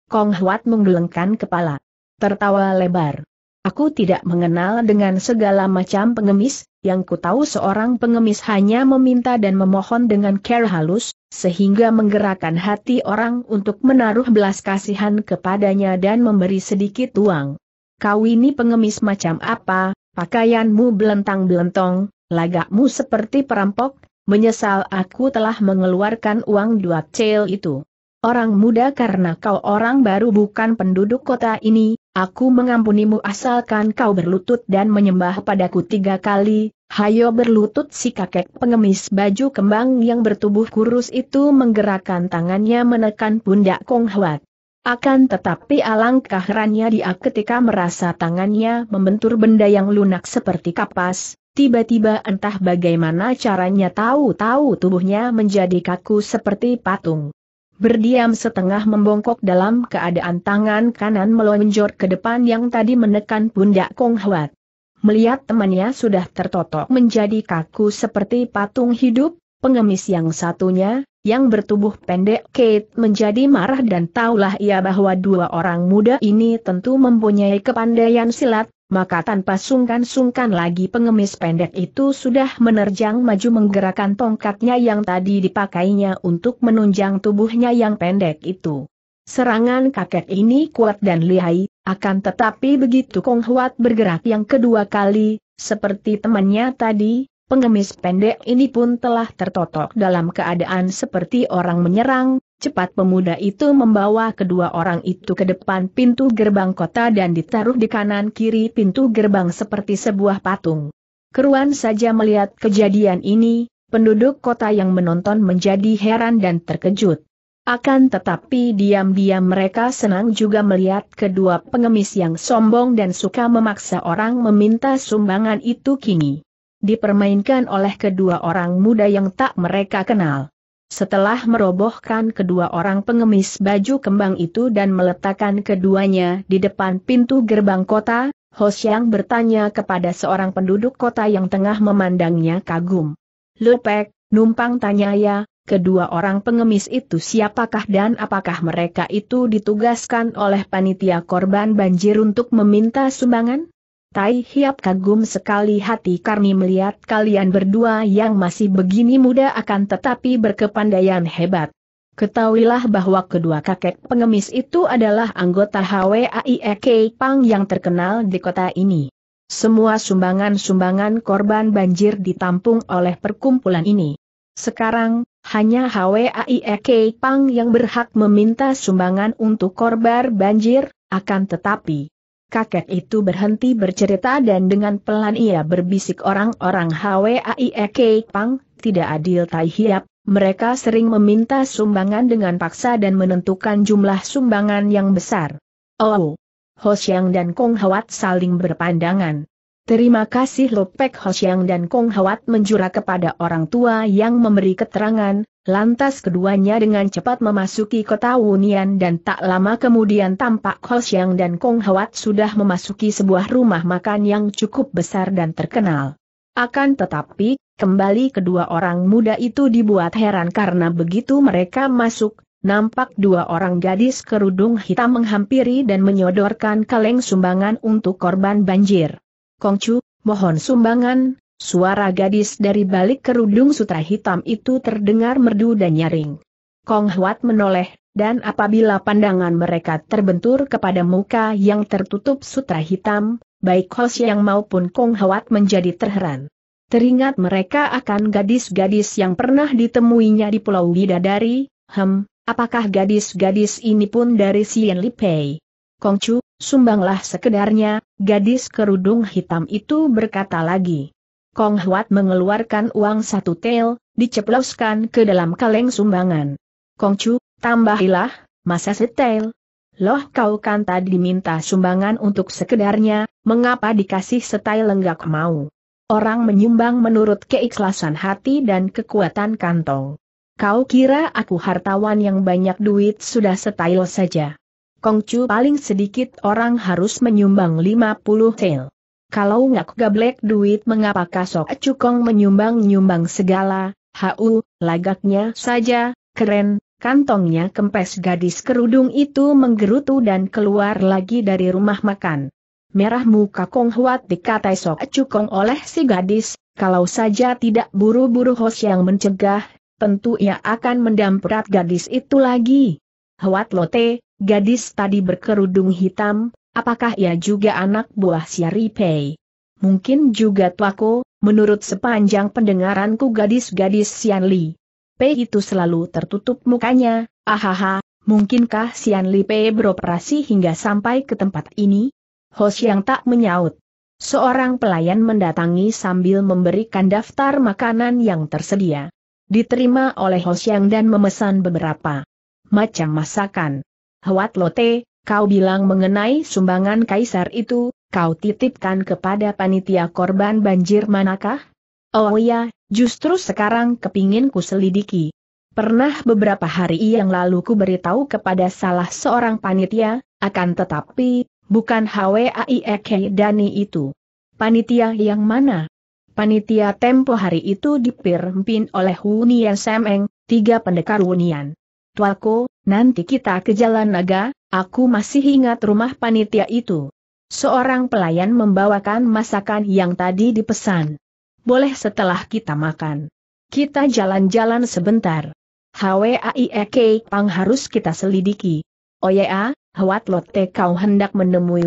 Kong Huat menggelengkan kepala tertawa lebar. Aku tidak mengenal dengan segala macam pengemis, yang ku tahu seorang pengemis hanya meminta dan memohon dengan care halus, sehingga menggerakkan hati orang untuk menaruh belas kasihan kepadanya dan memberi sedikit uang. Kau ini pengemis macam apa, pakaianmu belentang-belentong, lagakmu seperti perampok, menyesal aku telah mengeluarkan uang dua cel itu. Orang muda karena kau orang baru bukan penduduk kota ini, aku mengampunimu asalkan kau berlutut dan menyembah padaku tiga kali, hayo berlutut si kakek pengemis baju kembang yang bertubuh kurus itu menggerakkan tangannya menekan pundak Kong Huat. Akan tetapi alangkah herannya dia ketika merasa tangannya membentur benda yang lunak seperti kapas, tiba-tiba entah bagaimana caranya tahu-tahu tubuhnya menjadi kaku seperti patung berdiam setengah membongkok dalam keadaan tangan kanan melonjor ke depan yang tadi menekan pundak Kong Huat. Melihat temannya sudah tertotok menjadi kaku seperti patung hidup, pengemis yang satunya, yang bertubuh pendek Kate menjadi marah dan taulah ia bahwa dua orang muda ini tentu mempunyai kepandaian silat, maka tanpa sungkan-sungkan lagi pengemis pendek itu sudah menerjang maju menggerakkan tongkatnya yang tadi dipakainya untuk menunjang tubuhnya yang pendek itu. Serangan kakek ini kuat dan lihai, akan tetapi begitu Kong Huat bergerak yang kedua kali, seperti temannya tadi, pengemis pendek ini pun telah tertotok dalam keadaan seperti orang menyerang, Cepat pemuda itu membawa kedua orang itu ke depan pintu gerbang kota dan ditaruh di kanan kiri pintu gerbang seperti sebuah patung. Keruan saja melihat kejadian ini, penduduk kota yang menonton menjadi heran dan terkejut. Akan tetapi diam-diam mereka senang juga melihat kedua pengemis yang sombong dan suka memaksa orang meminta sumbangan itu kini dipermainkan oleh kedua orang muda yang tak mereka kenal. Setelah merobohkan kedua orang pengemis baju kembang itu dan meletakkan keduanya di depan pintu gerbang kota, Hosyang bertanya kepada seorang penduduk kota yang tengah memandangnya kagum. Lepek, numpang tanya ya, kedua orang pengemis itu siapakah dan apakah mereka itu ditugaskan oleh panitia korban banjir untuk meminta sumbangan? Tai Hiap kagum sekali hati karena melihat kalian berdua yang masih begini muda akan tetapi berkepandaian hebat. Ketahuilah bahwa kedua kakek pengemis itu adalah anggota HWAIEK Pang yang terkenal di kota ini. Semua sumbangan-sumbangan korban banjir ditampung oleh perkumpulan ini. Sekarang, hanya HWAIEK Pang yang berhak meminta sumbangan untuk korban banjir, akan tetapi Kakek itu berhenti bercerita dan dengan pelan ia berbisik orang-orang HWAIEK Pang, tidak adil Tai Hiap, mereka sering meminta sumbangan dengan paksa dan menentukan jumlah sumbangan yang besar. Oh, Ho Xiang dan Kong Hawat saling berpandangan. Terima kasih Lopek Hoshiang dan Kong Hawat menjura kepada orang tua yang memberi keterangan, lantas keduanya dengan cepat memasuki kota Wunian dan tak lama kemudian tampak Hoshiang dan Kong Hawat sudah memasuki sebuah rumah makan yang cukup besar dan terkenal. Akan tetapi, kembali kedua orang muda itu dibuat heran karena begitu mereka masuk, nampak dua orang gadis kerudung hitam menghampiri dan menyodorkan kaleng sumbangan untuk korban banjir. Kongcu, mohon sumbangan, suara gadis dari balik kerudung sutra hitam itu terdengar merdu dan nyaring. Kong Huat menoleh, dan apabila pandangan mereka terbentur kepada muka yang tertutup sutra hitam, baik Hos yang maupun Kong Huat menjadi terheran. Teringat mereka akan gadis-gadis yang pernah ditemuinya di Pulau Widadari, hem, apakah gadis-gadis ini pun dari Sien Lipei? Kongcu, Sumbanglah sekedarnya, gadis kerudung hitam itu berkata lagi. Kong Huat mengeluarkan uang satu tel, diceploskan ke dalam kaleng sumbangan. Kong Chu, tambahilah, masa setel. Loh kau kan tadi minta sumbangan untuk sekedarnya, mengapa dikasih setel lenggak mau? Orang menyumbang menurut keikhlasan hati dan kekuatan kantong. Kau kira aku hartawan yang banyak duit sudah setail saja. Kongcu paling sedikit orang harus menyumbang 50 tel. Kalau ngak gablek duit mengapa kasok cukong menyumbang-nyumbang segala, hau, lagaknya saja, keren, kantongnya kempes gadis kerudung itu menggerutu dan keluar lagi dari rumah makan. Merah muka Kong Huat dikatai sok cukong oleh si gadis, kalau saja tidak buru-buru hos yang mencegah, tentu ia akan mendamprat gadis itu lagi. Huat Lote, Gadis tadi berkerudung hitam, apakah ia juga anak buah Siari Pei? Mungkin juga tuaku, menurut sepanjang pendengaranku gadis-gadis Sian Li. Pei itu selalu tertutup mukanya, ahaha, mungkinkah Sian Li Pei beroperasi hingga sampai ke tempat ini? Hos yang tak menyaut. Seorang pelayan mendatangi sambil memberikan daftar makanan yang tersedia. Diterima oleh Hos dan memesan beberapa macam masakan. Hwat Lote, kau bilang mengenai sumbangan kaisar itu, kau titipkan kepada panitia korban banjir manakah? Oh ya, justru sekarang kepingin ku selidiki. Pernah beberapa hari yang lalu ku beritahu kepada salah seorang panitia, akan tetapi, bukan HWAIEK Dani itu. Panitia yang mana? Panitia tempo hari itu dipimpin oleh Hunian Semeng, tiga pendekar Hunian. Tuaku, Nanti kita ke Jalan Naga, aku masih ingat rumah panitia itu. Seorang pelayan membawakan masakan yang tadi dipesan. Boleh setelah kita makan. Kita jalan-jalan sebentar. HWAIEK Pang harus kita selidiki. Oya, Hwat Lotte kau hendak menemui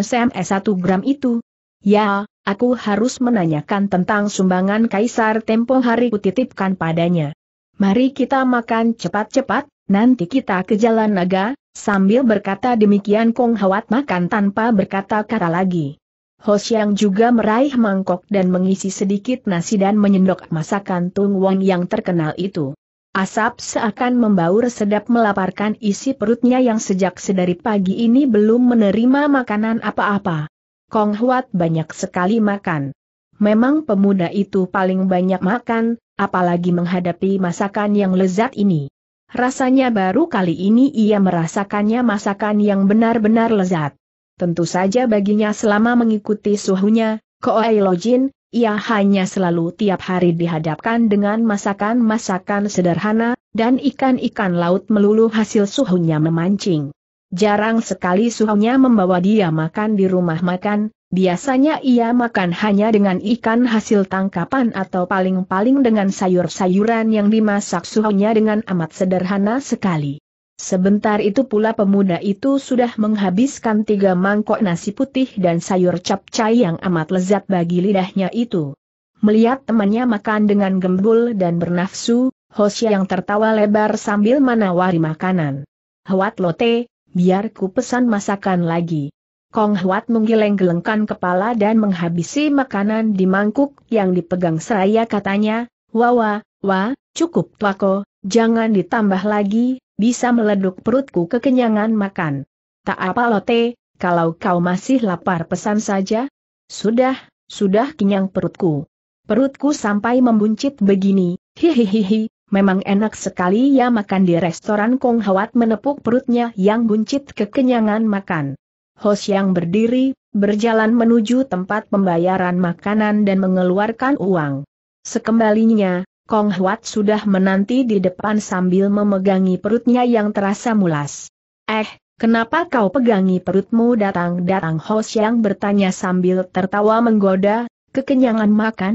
Sam SMS 1 gram itu. Ya, aku harus menanyakan tentang sumbangan Kaisar tempo hari kutitipkan padanya. Mari kita makan cepat-cepat, Nanti kita ke Jalan Naga, sambil berkata demikian Kong Hawat makan tanpa berkata-kata lagi. Hosiang juga meraih mangkok dan mengisi sedikit nasi dan menyendok masakan Tung Wang yang terkenal itu. Asap seakan membaur sedap melaparkan isi perutnya yang sejak sedari pagi ini belum menerima makanan apa-apa. Kong Huat banyak sekali makan. Memang pemuda itu paling banyak makan, apalagi menghadapi masakan yang lezat ini. Rasanya baru kali ini ia merasakannya masakan yang benar-benar lezat. Tentu saja baginya selama mengikuti suhunya, Koai Lojin, ia hanya selalu tiap hari dihadapkan dengan masakan-masakan sederhana, dan ikan-ikan laut melulu hasil suhunya memancing. Jarang sekali suhunya membawa dia makan di rumah makan, Biasanya ia makan hanya dengan ikan hasil tangkapan atau paling-paling dengan sayur-sayuran yang dimasak suhunya dengan amat sederhana sekali. Sebentar itu pula pemuda itu sudah menghabiskan tiga mangkok nasi putih dan sayur capcai yang amat lezat bagi lidahnya itu. Melihat temannya makan dengan gembul dan bernafsu, Hosya yang tertawa lebar sambil menawari makanan. Hwat lote, biar ku pesan masakan lagi. Kong Huat menggeleng-gelengkan kepala dan menghabisi makanan di mangkuk yang dipegang seraya katanya, wah, wah, cukup tuako, jangan ditambah lagi, bisa meleduk perutku kekenyangan makan. Tak apa lote, kalau kau masih lapar pesan saja. Sudah, sudah kenyang perutku. Perutku sampai membuncit begini, hihihihi, memang enak sekali ya makan di restoran Kong Huat menepuk perutnya yang buncit kekenyangan makan. Hos yang berdiri, berjalan menuju tempat pembayaran makanan dan mengeluarkan uang. Sekembalinya, Kong Huat sudah menanti di depan sambil memegangi perutnya yang terasa mulas. Eh, Kenapa kau pegangi perutmu datang-datang Hos yang bertanya sambil tertawa menggoda, kekenyangan makan?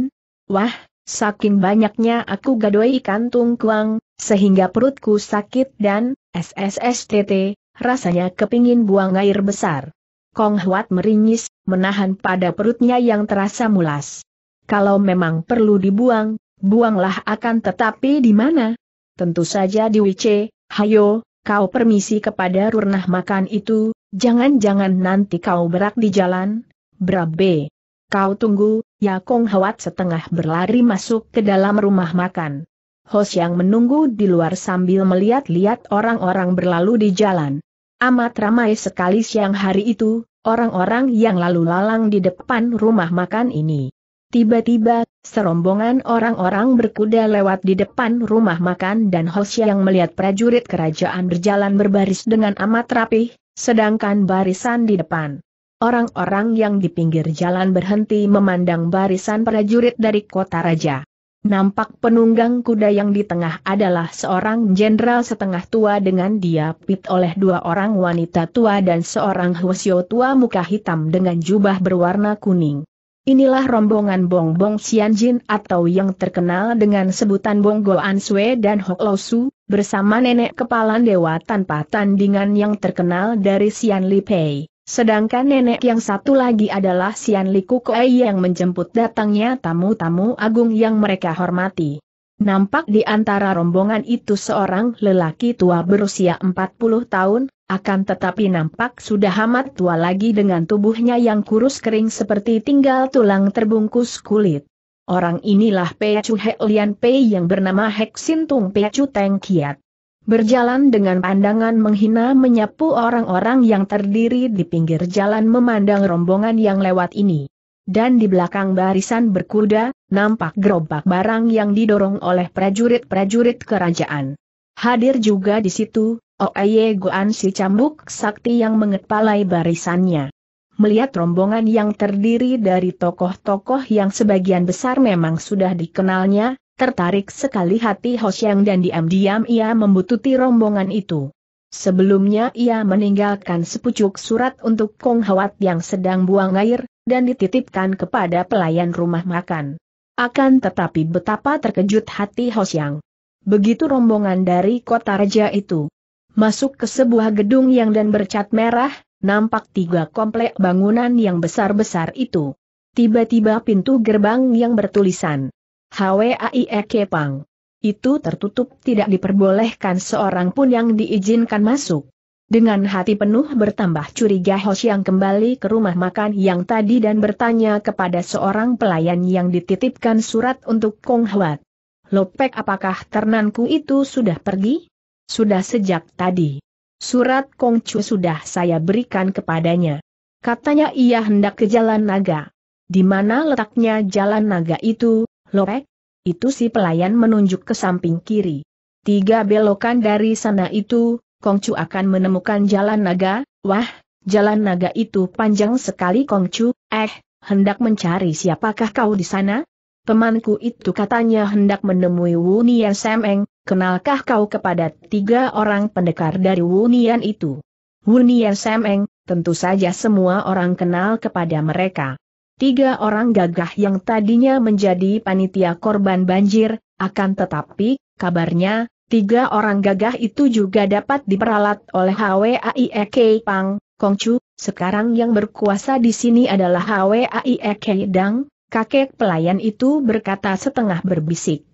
Wah, saking banyaknya aku gadoi ikan tungkuang, sehingga perutku sakit dan, SSSTT, rasanya kepingin buang air besar. Kong Huat meringis, menahan pada perutnya yang terasa mulas. Kalau memang perlu dibuang, buanglah akan tetapi di mana? Tentu saja di Wice, hayo, kau permisi kepada rurnah makan itu, jangan-jangan nanti kau berak di jalan, brabe. Kau tunggu, ya Kong Huat setengah berlari masuk ke dalam rumah makan. Hos yang menunggu di luar sambil melihat-lihat orang-orang berlalu di jalan. Amat ramai sekali siang hari itu, orang-orang yang lalu lalang di depan rumah makan ini. Tiba-tiba, serombongan orang-orang berkuda lewat di depan rumah makan dan Hos yang melihat prajurit kerajaan berjalan berbaris dengan amat rapih, sedangkan barisan di depan. Orang-orang yang di pinggir jalan berhenti memandang barisan prajurit dari kota raja. Nampak penunggang kuda yang di tengah adalah seorang jenderal setengah tua dengan diapit oleh dua orang wanita tua dan seorang hwasyo tua muka hitam dengan jubah berwarna kuning. Inilah rombongan bong bong Xianjin atau yang terkenal dengan sebutan bong An Ansue dan su bersama nenek kepalan dewa tanpa tandingan yang terkenal dari Xian Pei. Sedangkan nenek yang satu lagi adalah Sian Liku Koei yang menjemput datangnya tamu-tamu agung yang mereka hormati. Nampak di antara rombongan itu seorang lelaki tua berusia 40 tahun, akan tetapi nampak sudah amat tua lagi dengan tubuhnya yang kurus kering seperti tinggal tulang terbungkus kulit. Orang inilah Pei Chu He Lian Pei yang bernama Hek Sin Tung Pei Chu Teng Kiat. Berjalan dengan pandangan menghina menyapu orang-orang yang terdiri di pinggir jalan memandang rombongan yang lewat ini. Dan di belakang barisan berkuda, nampak gerobak barang yang didorong oleh prajurit-prajurit kerajaan. Hadir juga di situ, Oeye Goan si cambuk sakti yang mengepalai barisannya. Melihat rombongan yang terdiri dari tokoh-tokoh yang sebagian besar memang sudah dikenalnya, Tertarik sekali hati Hosheng dan diam-diam ia membututi rombongan itu. Sebelumnya ia meninggalkan sepucuk surat untuk Kong Hawat yang sedang buang air, dan dititipkan kepada pelayan rumah makan. Akan tetapi betapa terkejut hati Hosheng. Begitu rombongan dari kota raja itu masuk ke sebuah gedung yang dan bercat merah, nampak tiga komplek bangunan yang besar-besar itu. Tiba-tiba pintu gerbang yang bertulisan HWAIEK Pang. Itu tertutup tidak diperbolehkan seorang pun yang diizinkan masuk. Dengan hati penuh bertambah curiga Hos yang kembali ke rumah makan yang tadi dan bertanya kepada seorang pelayan yang dititipkan surat untuk Kong Huat. Lopek apakah ternanku itu sudah pergi? Sudah sejak tadi. Surat Kong Chu sudah saya berikan kepadanya. Katanya ia hendak ke Jalan Naga. Di mana letaknya Jalan Naga itu, Lorek, itu si pelayan menunjuk ke samping kiri. Tiga belokan dari sana itu, Kongcu akan menemukan jalan naga, wah, jalan naga itu panjang sekali Kongcu, eh, hendak mencari siapakah kau di sana? Temanku itu katanya hendak menemui Wunian Semeng, kenalkah kau kepada tiga orang pendekar dari Wunian itu? Wunian Semeng, tentu saja semua orang kenal kepada mereka. Tiga orang gagah yang tadinya menjadi panitia korban banjir, akan tetapi, kabarnya, tiga orang gagah itu juga dapat diperalat oleh HWAIEK Pang, Kongcu, sekarang yang berkuasa di sini adalah HWAIEK Dang, kakek pelayan itu berkata setengah berbisik.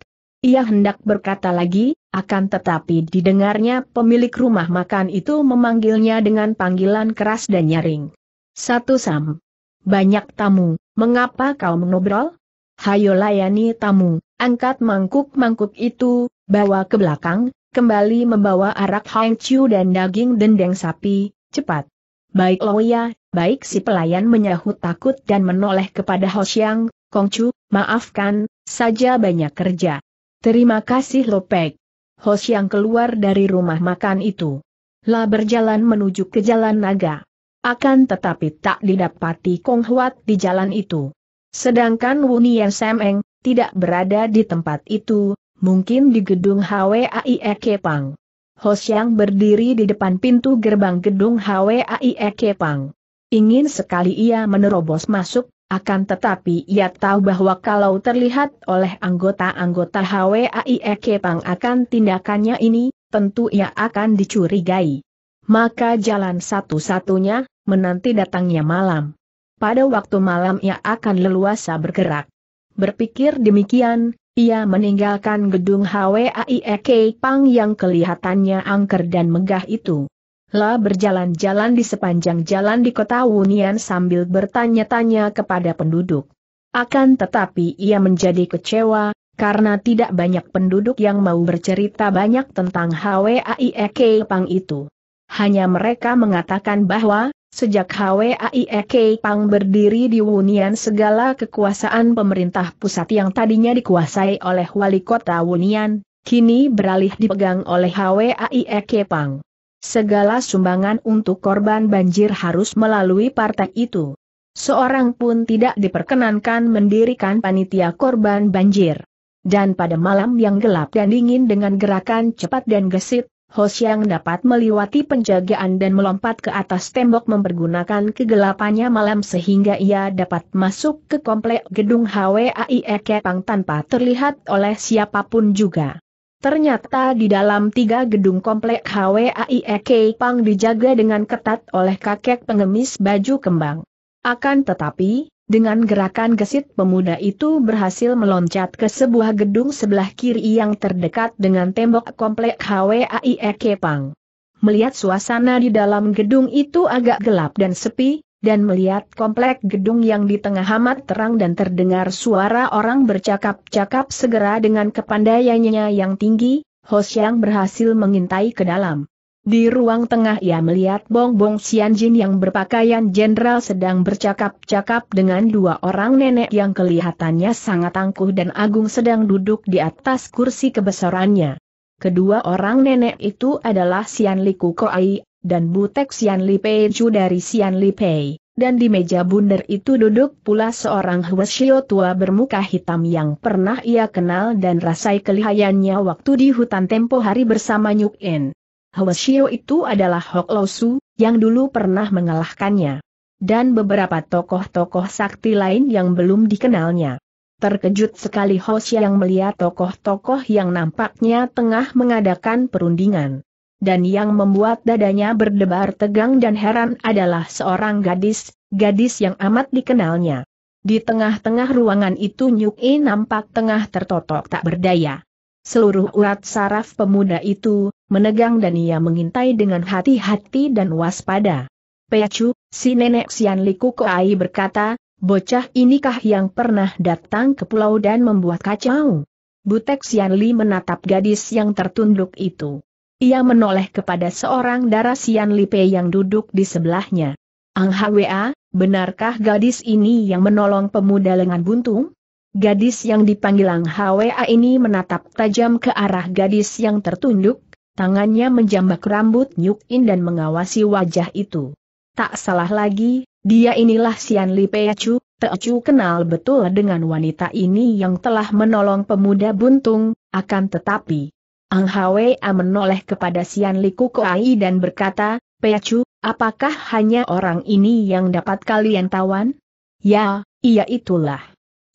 Ia hendak berkata lagi, akan tetapi didengarnya pemilik rumah makan itu memanggilnya dengan panggilan keras dan nyaring. Satu sam. Banyak tamu, mengapa kau mengobrol? Hayo layani tamu, angkat mangkuk-mangkuk itu, bawa ke belakang, kembali membawa arak Chiu dan daging dendeng sapi, cepat. Baik Loya, baik si pelayan menyahut takut dan menoleh kepada Hoshiang, Chu, maafkan, saja banyak kerja. Terima kasih Lo Ho Hoshiang keluar dari rumah makan itu. La berjalan menuju ke jalan naga. Akan tetapi tak didapati Kong Huat di jalan itu. Sedangkan Wunian Semeng, tidak berada di tempat itu, mungkin di gedung HWAIE Kepang. Hosiang berdiri di depan pintu gerbang gedung HWAIE Ekepang. Ingin sekali ia menerobos masuk, akan tetapi ia tahu bahwa kalau terlihat oleh anggota-anggota HWAIE Ekepang akan tindakannya ini, tentu ia akan dicurigai maka jalan satu-satunya, menanti datangnya malam. Pada waktu malam ia akan leluasa bergerak. Berpikir demikian, ia meninggalkan gedung HWAIEK Pang yang kelihatannya angker dan megah itu. La berjalan-jalan di sepanjang jalan di kota Wunian sambil bertanya-tanya kepada penduduk. Akan tetapi ia menjadi kecewa, karena tidak banyak penduduk yang mau bercerita banyak tentang HWAIEK Pang itu. Hanya mereka mengatakan bahwa, sejak HWAIEK Pang berdiri di Wunian segala kekuasaan pemerintah pusat yang tadinya dikuasai oleh wali kota Wunian, kini beralih dipegang oleh HWAIEK Pang. Segala sumbangan untuk korban banjir harus melalui partai itu. Seorang pun tidak diperkenankan mendirikan panitia korban banjir. Dan pada malam yang gelap dan dingin dengan gerakan cepat dan gesit, yang dapat meliwati penjagaan dan melompat ke atas tembok mempergunakan kegelapannya malam sehingga ia dapat masuk ke komplek gedung HWAI Ekepang tanpa terlihat oleh siapapun juga. Ternyata di dalam tiga gedung komplek HWAI Ekepang dijaga dengan ketat oleh kakek pengemis baju kembang. Akan tetapi, dengan gerakan gesit pemuda itu berhasil meloncat ke sebuah gedung sebelah kiri yang terdekat dengan tembok komplek HWAI e Kepang. Melihat suasana di dalam gedung itu agak gelap dan sepi, dan melihat komplek gedung yang di tengah amat terang dan terdengar suara orang bercakap-cakap segera dengan kepandaiannya yang tinggi, yang berhasil mengintai ke dalam. Di ruang tengah ia melihat Bong Bong Jin yang berpakaian jenderal sedang bercakap-cakap dengan dua orang nenek yang kelihatannya sangat angkuh dan agung sedang duduk di atas kursi kebesarannya. Kedua orang nenek itu adalah Xian Li Kukoai, dan Butek Sian Li Pei Chu dari Xian Li Pei dan di meja bundar itu duduk pula seorang Hwasyo tua bermuka hitam yang pernah ia kenal dan rasai kelihayannya waktu di hutan tempo hari bersama Nyuk En. Hwasio itu adalah Hok Su, yang dulu pernah mengalahkannya. Dan beberapa tokoh-tokoh sakti lain yang belum dikenalnya. Terkejut sekali Hosia yang melihat tokoh-tokoh yang nampaknya tengah mengadakan perundingan. Dan yang membuat dadanya berdebar tegang dan heran adalah seorang gadis, gadis yang amat dikenalnya. Di tengah-tengah ruangan itu Nyuk nampak tengah tertotok tak berdaya. Seluruh urat saraf pemuda itu, menegang dan ia mengintai dengan hati-hati dan waspada. Peacu, si nenek Sian Liku Koai berkata, bocah inikah yang pernah datang ke pulau dan membuat kacau? Butek Sian Li menatap gadis yang tertunduk itu. Ia menoleh kepada seorang darah Sian Li Pei yang duduk di sebelahnya. Ang Hwa, benarkah gadis ini yang menolong pemuda lengan buntung? Gadis yang dipanggil Ang Hwa ini menatap tajam ke arah gadis yang tertunduk, tangannya menjambak rambut Nyuk In dan mengawasi wajah itu. Tak salah lagi, dia inilah Sian Li Pecu, Teocu kenal betul dengan wanita ini yang telah menolong pemuda buntung, akan tetapi. Ang Hwa menoleh kepada Sian Li Kukoai dan berkata, Pecu, apakah hanya orang ini yang dapat kalian tawan? Ya, iya itulah.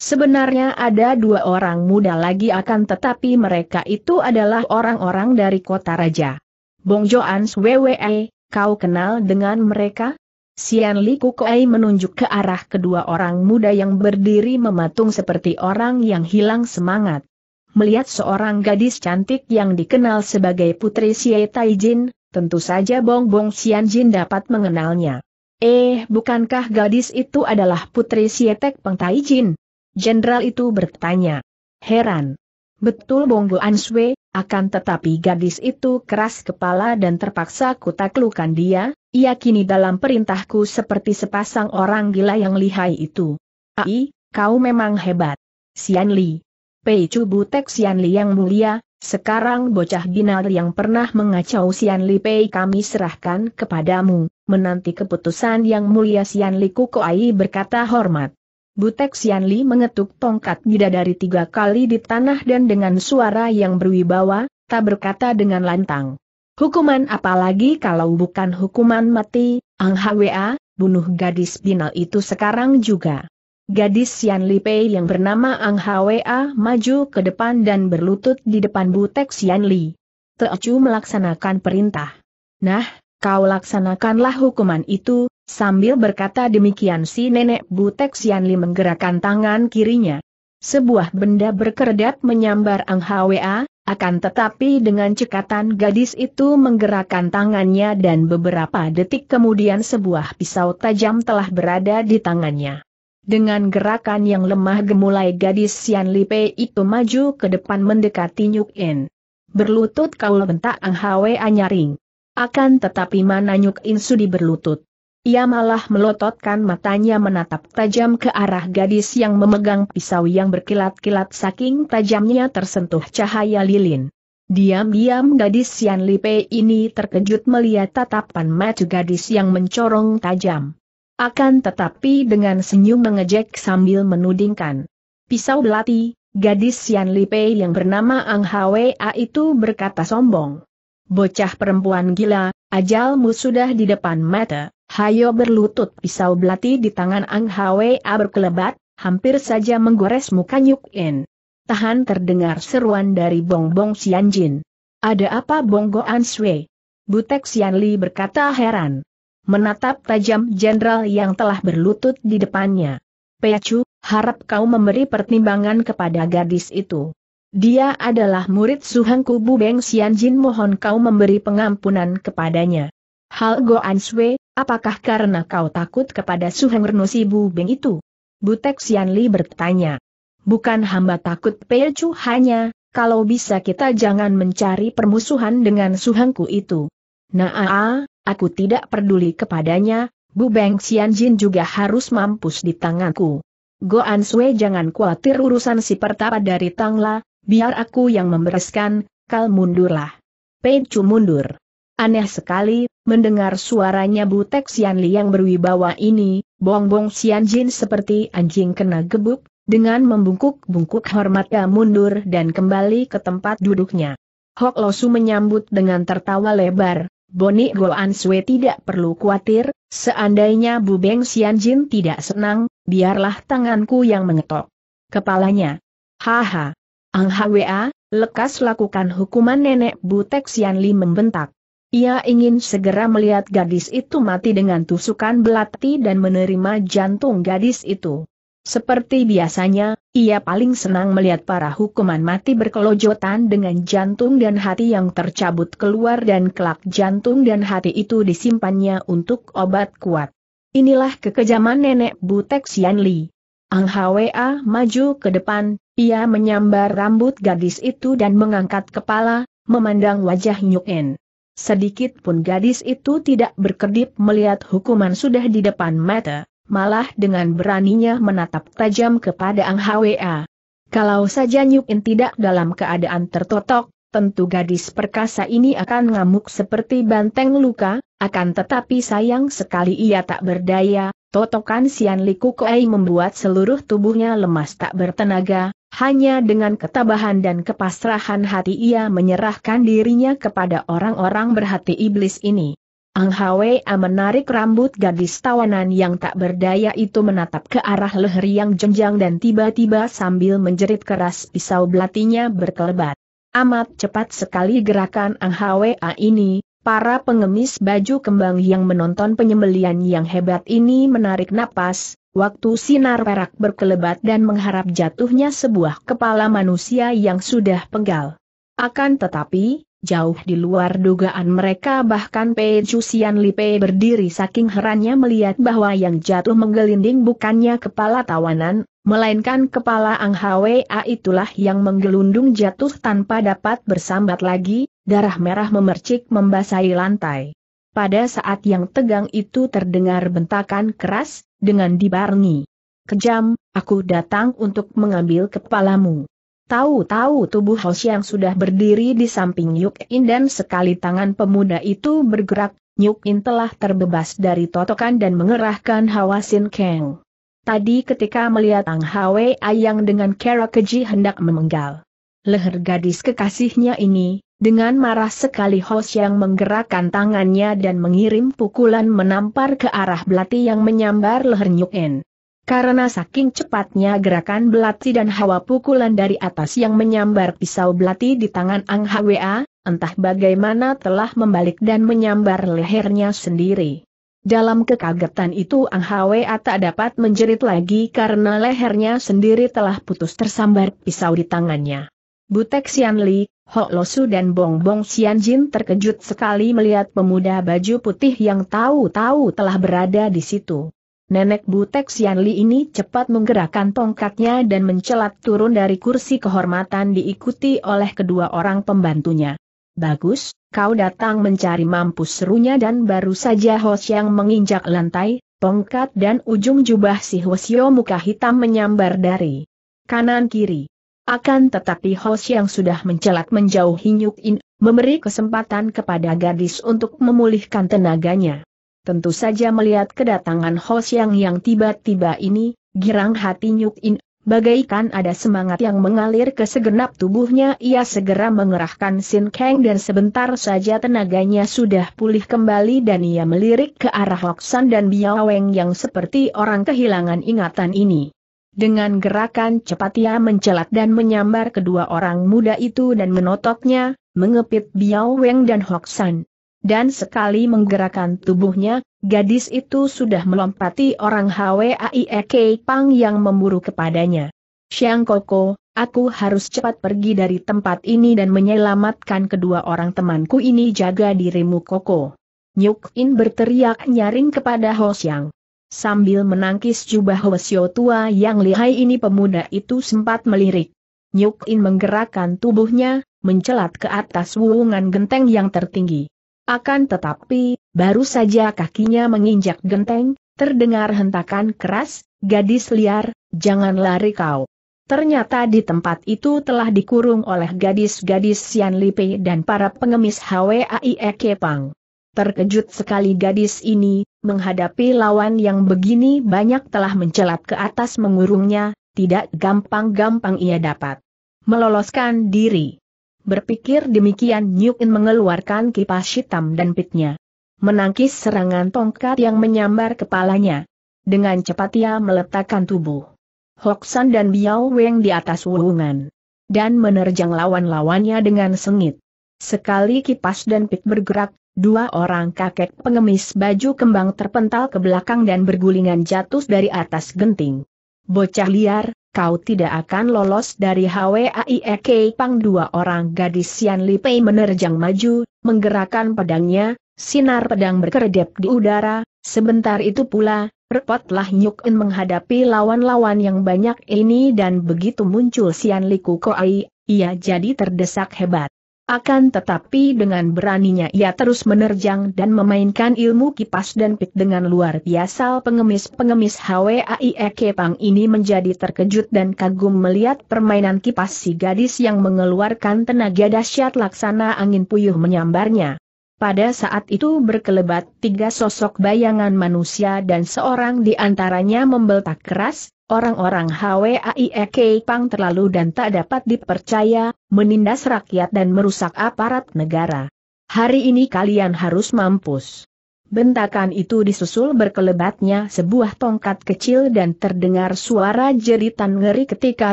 Sebenarnya ada dua orang muda lagi akan tetapi mereka itu adalah orang-orang dari kota raja. Bong Joans WWE, kau kenal dengan mereka? Sian Li Kukuei menunjuk ke arah kedua orang muda yang berdiri mematung seperti orang yang hilang semangat. Melihat seorang gadis cantik yang dikenal sebagai Putri Xie Taijin, tentu saja Bong Bong Sian Jin dapat mengenalnya. Eh, bukankah gadis itu adalah Putri Sietek Tek Peng Taijin? Jenderal itu bertanya. Heran. Betul Bonggo Answe, akan tetapi gadis itu keras kepala dan terpaksa kutaklukan dia, ia kini dalam perintahku seperti sepasang orang gila yang lihai itu. Ai, kau memang hebat. Sian Li. Pei Chu Butek Sian Li yang mulia, sekarang bocah binal yang pernah mengacau Sian Li Pei kami serahkan kepadamu, menanti keputusan yang mulia Sian Li Ai berkata hormat. Butek Xianli mengetuk tongkat dari tiga kali di tanah dan dengan suara yang berwibawa, tak berkata dengan lantang. Hukuman apalagi kalau bukan hukuman mati, Ang Hwa, bunuh gadis binal itu sekarang juga. Gadis Xianli Pei yang bernama Ang Hwa maju ke depan dan berlutut di depan Butek Xianli. Teocu melaksanakan perintah. Nah, kau laksanakanlah hukuman itu, Sambil berkata demikian si nenek Butek Sianli menggerakkan tangan kirinya. Sebuah benda berkerdat menyambar Ang Hwa, akan tetapi dengan cekatan gadis itu menggerakkan tangannya dan beberapa detik kemudian sebuah pisau tajam telah berada di tangannya. Dengan gerakan yang lemah gemulai gadis Sian Pei itu maju ke depan mendekati Nyuk In. Berlutut kau bentak Ang Hwa nyaring. Akan tetapi mana Nyuk In sudi berlutut. Ia malah melototkan matanya menatap tajam ke arah gadis yang memegang pisau yang berkilat-kilat saking tajamnya tersentuh cahaya lilin. Diam-diam gadis Sian Lipe ini terkejut melihat tatapan mata gadis yang mencorong tajam. Akan tetapi dengan senyum mengejek sambil menudingkan. Pisau belati, gadis Sian Lipe yang bernama Ang Hwa itu berkata sombong. Bocah perempuan gila, ajalmu sudah di depan mata, hayo berlutut pisau belati di tangan Ang Hwa berkelebat, hampir saja menggores muka Nyuk In. Tahan terdengar seruan dari Bong Bong Bongbong Jin. Ada apa An Sui? Butek Sian Li berkata heran. Menatap tajam jenderal yang telah berlutut di depannya. Pecu, harap kau memberi pertimbangan kepada gadis itu. Dia adalah murid Suhengku Bu Beng Xianjin mohon kau memberi pengampunan kepadanya. Hal Goan Sui, apakah karena kau takut kepada Suheng Renusi Bu Beng itu? Butek Xianli bertanya. Bukan hamba takut Chu hanya, kalau bisa kita jangan mencari permusuhan dengan Suhengku itu. Nah, aa, aku tidak peduli kepadanya, Bu Beng Xianjin juga harus mampus di tanganku. Goan Sui jangan khawatir urusan si pertapa dari Tangla, Biar aku yang membereskan, kal mundurlah. Pecu mundur. Aneh sekali, mendengar suaranya Butek Li yang berwibawa ini, bongbong Jin seperti anjing kena gebuk, dengan membungkuk-bungkuk hormatnya mundur dan kembali ke tempat duduknya. Hok Losu menyambut dengan tertawa lebar, Boni An Sui tidak perlu khawatir, seandainya Bu Beng Jin tidak senang, biarlah tanganku yang mengetok kepalanya. Haha, Ang HWA, lekas lakukan hukuman nenek Butek Sianli membentak. Ia ingin segera melihat gadis itu mati dengan tusukan belati dan menerima jantung gadis itu. Seperti biasanya, ia paling senang melihat para hukuman mati berkelojotan dengan jantung dan hati yang tercabut keluar dan kelak jantung dan hati itu disimpannya untuk obat kuat. Inilah kekejaman nenek Butek Sianli. Ang Hwa maju ke depan, ia menyambar rambut gadis itu dan mengangkat kepala, memandang wajah Nyuk En. Sedikit pun gadis itu tidak berkedip melihat hukuman sudah di depan mata, malah dengan beraninya menatap tajam kepada Ang Hwa. Kalau saja Nyuk En tidak dalam keadaan tertotok, tentu gadis perkasa ini akan ngamuk seperti banteng luka, akan tetapi sayang sekali ia tak berdaya, Totokan Sian Liku membuat seluruh tubuhnya lemas tak bertenaga, hanya dengan ketabahan dan kepasrahan hati ia menyerahkan dirinya kepada orang-orang berhati iblis ini. Ang A menarik rambut gadis tawanan yang tak berdaya itu menatap ke arah leher yang jenjang dan tiba-tiba sambil menjerit keras pisau belatinya berkelebat. Amat cepat sekali gerakan Ang A ini, Para pengemis baju kembang yang menonton penyembelian yang hebat ini menarik napas, waktu sinar perak berkelebat dan mengharap jatuhnya sebuah kepala manusia yang sudah penggal. Akan tetapi, jauh di luar dugaan mereka bahkan Pei Chusian Lipe berdiri saking herannya melihat bahwa yang jatuh menggelinding bukannya kepala tawanan, melainkan kepala Ang Hwa itulah yang menggelundung jatuh tanpa dapat bersambat lagi, darah merah memercik membasahi lantai. Pada saat yang tegang itu terdengar bentakan keras, dengan dibarengi. Kejam, aku datang untuk mengambil kepalamu. Tahu-tahu tubuh yang sudah berdiri di samping Yuk In dan sekali tangan pemuda itu bergerak, Yuk In telah terbebas dari totokan dan mengerahkan Hawa Sin Kang. Tadi ketika melihat Ang Hwe Ayang dengan kera keji hendak memenggal. Leher gadis kekasihnya ini, dengan marah sekali Hos yang menggerakkan tangannya dan mengirim pukulan menampar ke arah belati yang menyambar leher En. Karena saking cepatnya gerakan belati dan hawa pukulan dari atas yang menyambar pisau belati di tangan Ang Hwa, entah bagaimana telah membalik dan menyambar lehernya sendiri. Dalam kekagetan itu Ang Hwa tak dapat menjerit lagi karena lehernya sendiri telah putus tersambar pisau di tangannya. Butek Xian Li, Ho Losu dan Bong Bong Jin terkejut sekali melihat pemuda baju putih yang tahu-tahu telah berada di situ. Nenek Butek Li ini cepat menggerakkan tongkatnya dan mencelat turun dari kursi kehormatan diikuti oleh kedua orang pembantunya. Bagus, kau datang mencari mampus serunya dan baru saja Ho yang menginjak lantai, tongkat dan ujung jubah si Hwasyo muka hitam menyambar dari kanan kiri. Akan tetapi Hos yang sudah mencelat menjauhi Nyuk In, memberi kesempatan kepada gadis untuk memulihkan tenaganya. Tentu saja melihat kedatangan Hos yang yang tiba-tiba ini, girang hati Nyuk In, bagaikan ada semangat yang mengalir ke segenap tubuhnya ia segera mengerahkan Sin Kang dan sebentar saja tenaganya sudah pulih kembali dan ia melirik ke arah Hoksan dan Biaweng yang seperti orang kehilangan ingatan ini. Dengan gerakan cepat ia mencelat dan menyambar kedua orang muda itu dan menotoknya, mengepit Biao Weng dan Hok San. Dan sekali menggerakkan tubuhnya, gadis itu sudah melompati orang HWAIEK Pang yang memburu kepadanya. Siang Koko, aku harus cepat pergi dari tempat ini dan menyelamatkan kedua orang temanku ini jaga dirimu Koko. Nyuk In berteriak nyaring kepada Ho Siang. Sambil menangkis jubah Hwasyo tua yang lihai ini pemuda itu sempat melirik. Nyuk In menggerakkan tubuhnya, mencelat ke atas wuungan genteng yang tertinggi. Akan tetapi, baru saja kakinya menginjak genteng, terdengar hentakan keras, gadis liar, jangan lari kau. Ternyata di tempat itu telah dikurung oleh gadis-gadis Sian Lipe dan para pengemis HWAI Ekepang. Terkejut sekali gadis ini, menghadapi lawan yang begini banyak telah mencelat ke atas mengurungnya, tidak gampang-gampang ia dapat meloloskan diri. Berpikir demikian Nyukin mengeluarkan kipas hitam dan pitnya. Menangkis serangan tongkat yang menyambar kepalanya. Dengan cepat ia meletakkan tubuh. Hoksan dan Biao Weng di atas wulungan. Dan menerjang lawan-lawannya dengan sengit. Sekali kipas dan pit bergerak, Dua orang kakek pengemis baju kembang terpental ke belakang dan bergulingan jatuh dari atas genting. Bocah liar, kau tidak akan lolos dari HWAIEK Pang dua orang gadis Sian Li Pei menerjang maju, menggerakkan pedangnya, sinar pedang berkedip di udara, sebentar itu pula, repotlah Nyuk En menghadapi lawan-lawan yang banyak ini dan begitu muncul Sian Li Kukoai, ia jadi terdesak hebat. Akan tetapi dengan beraninya ia terus menerjang dan memainkan ilmu kipas dan pik dengan luar biasa pengemis-pengemis HWAIE Kepang ini menjadi terkejut dan kagum melihat permainan kipas si gadis yang mengeluarkan tenaga dahsyat laksana angin puyuh menyambarnya. Pada saat itu berkelebat tiga sosok bayangan manusia dan seorang di antaranya membeltak keras, Orang-orang HWAIEK Pang terlalu dan tak dapat dipercaya, menindas rakyat dan merusak aparat negara. Hari ini kalian harus mampus. Bentakan itu disusul berkelebatnya sebuah tongkat kecil dan terdengar suara jeritan ngeri ketika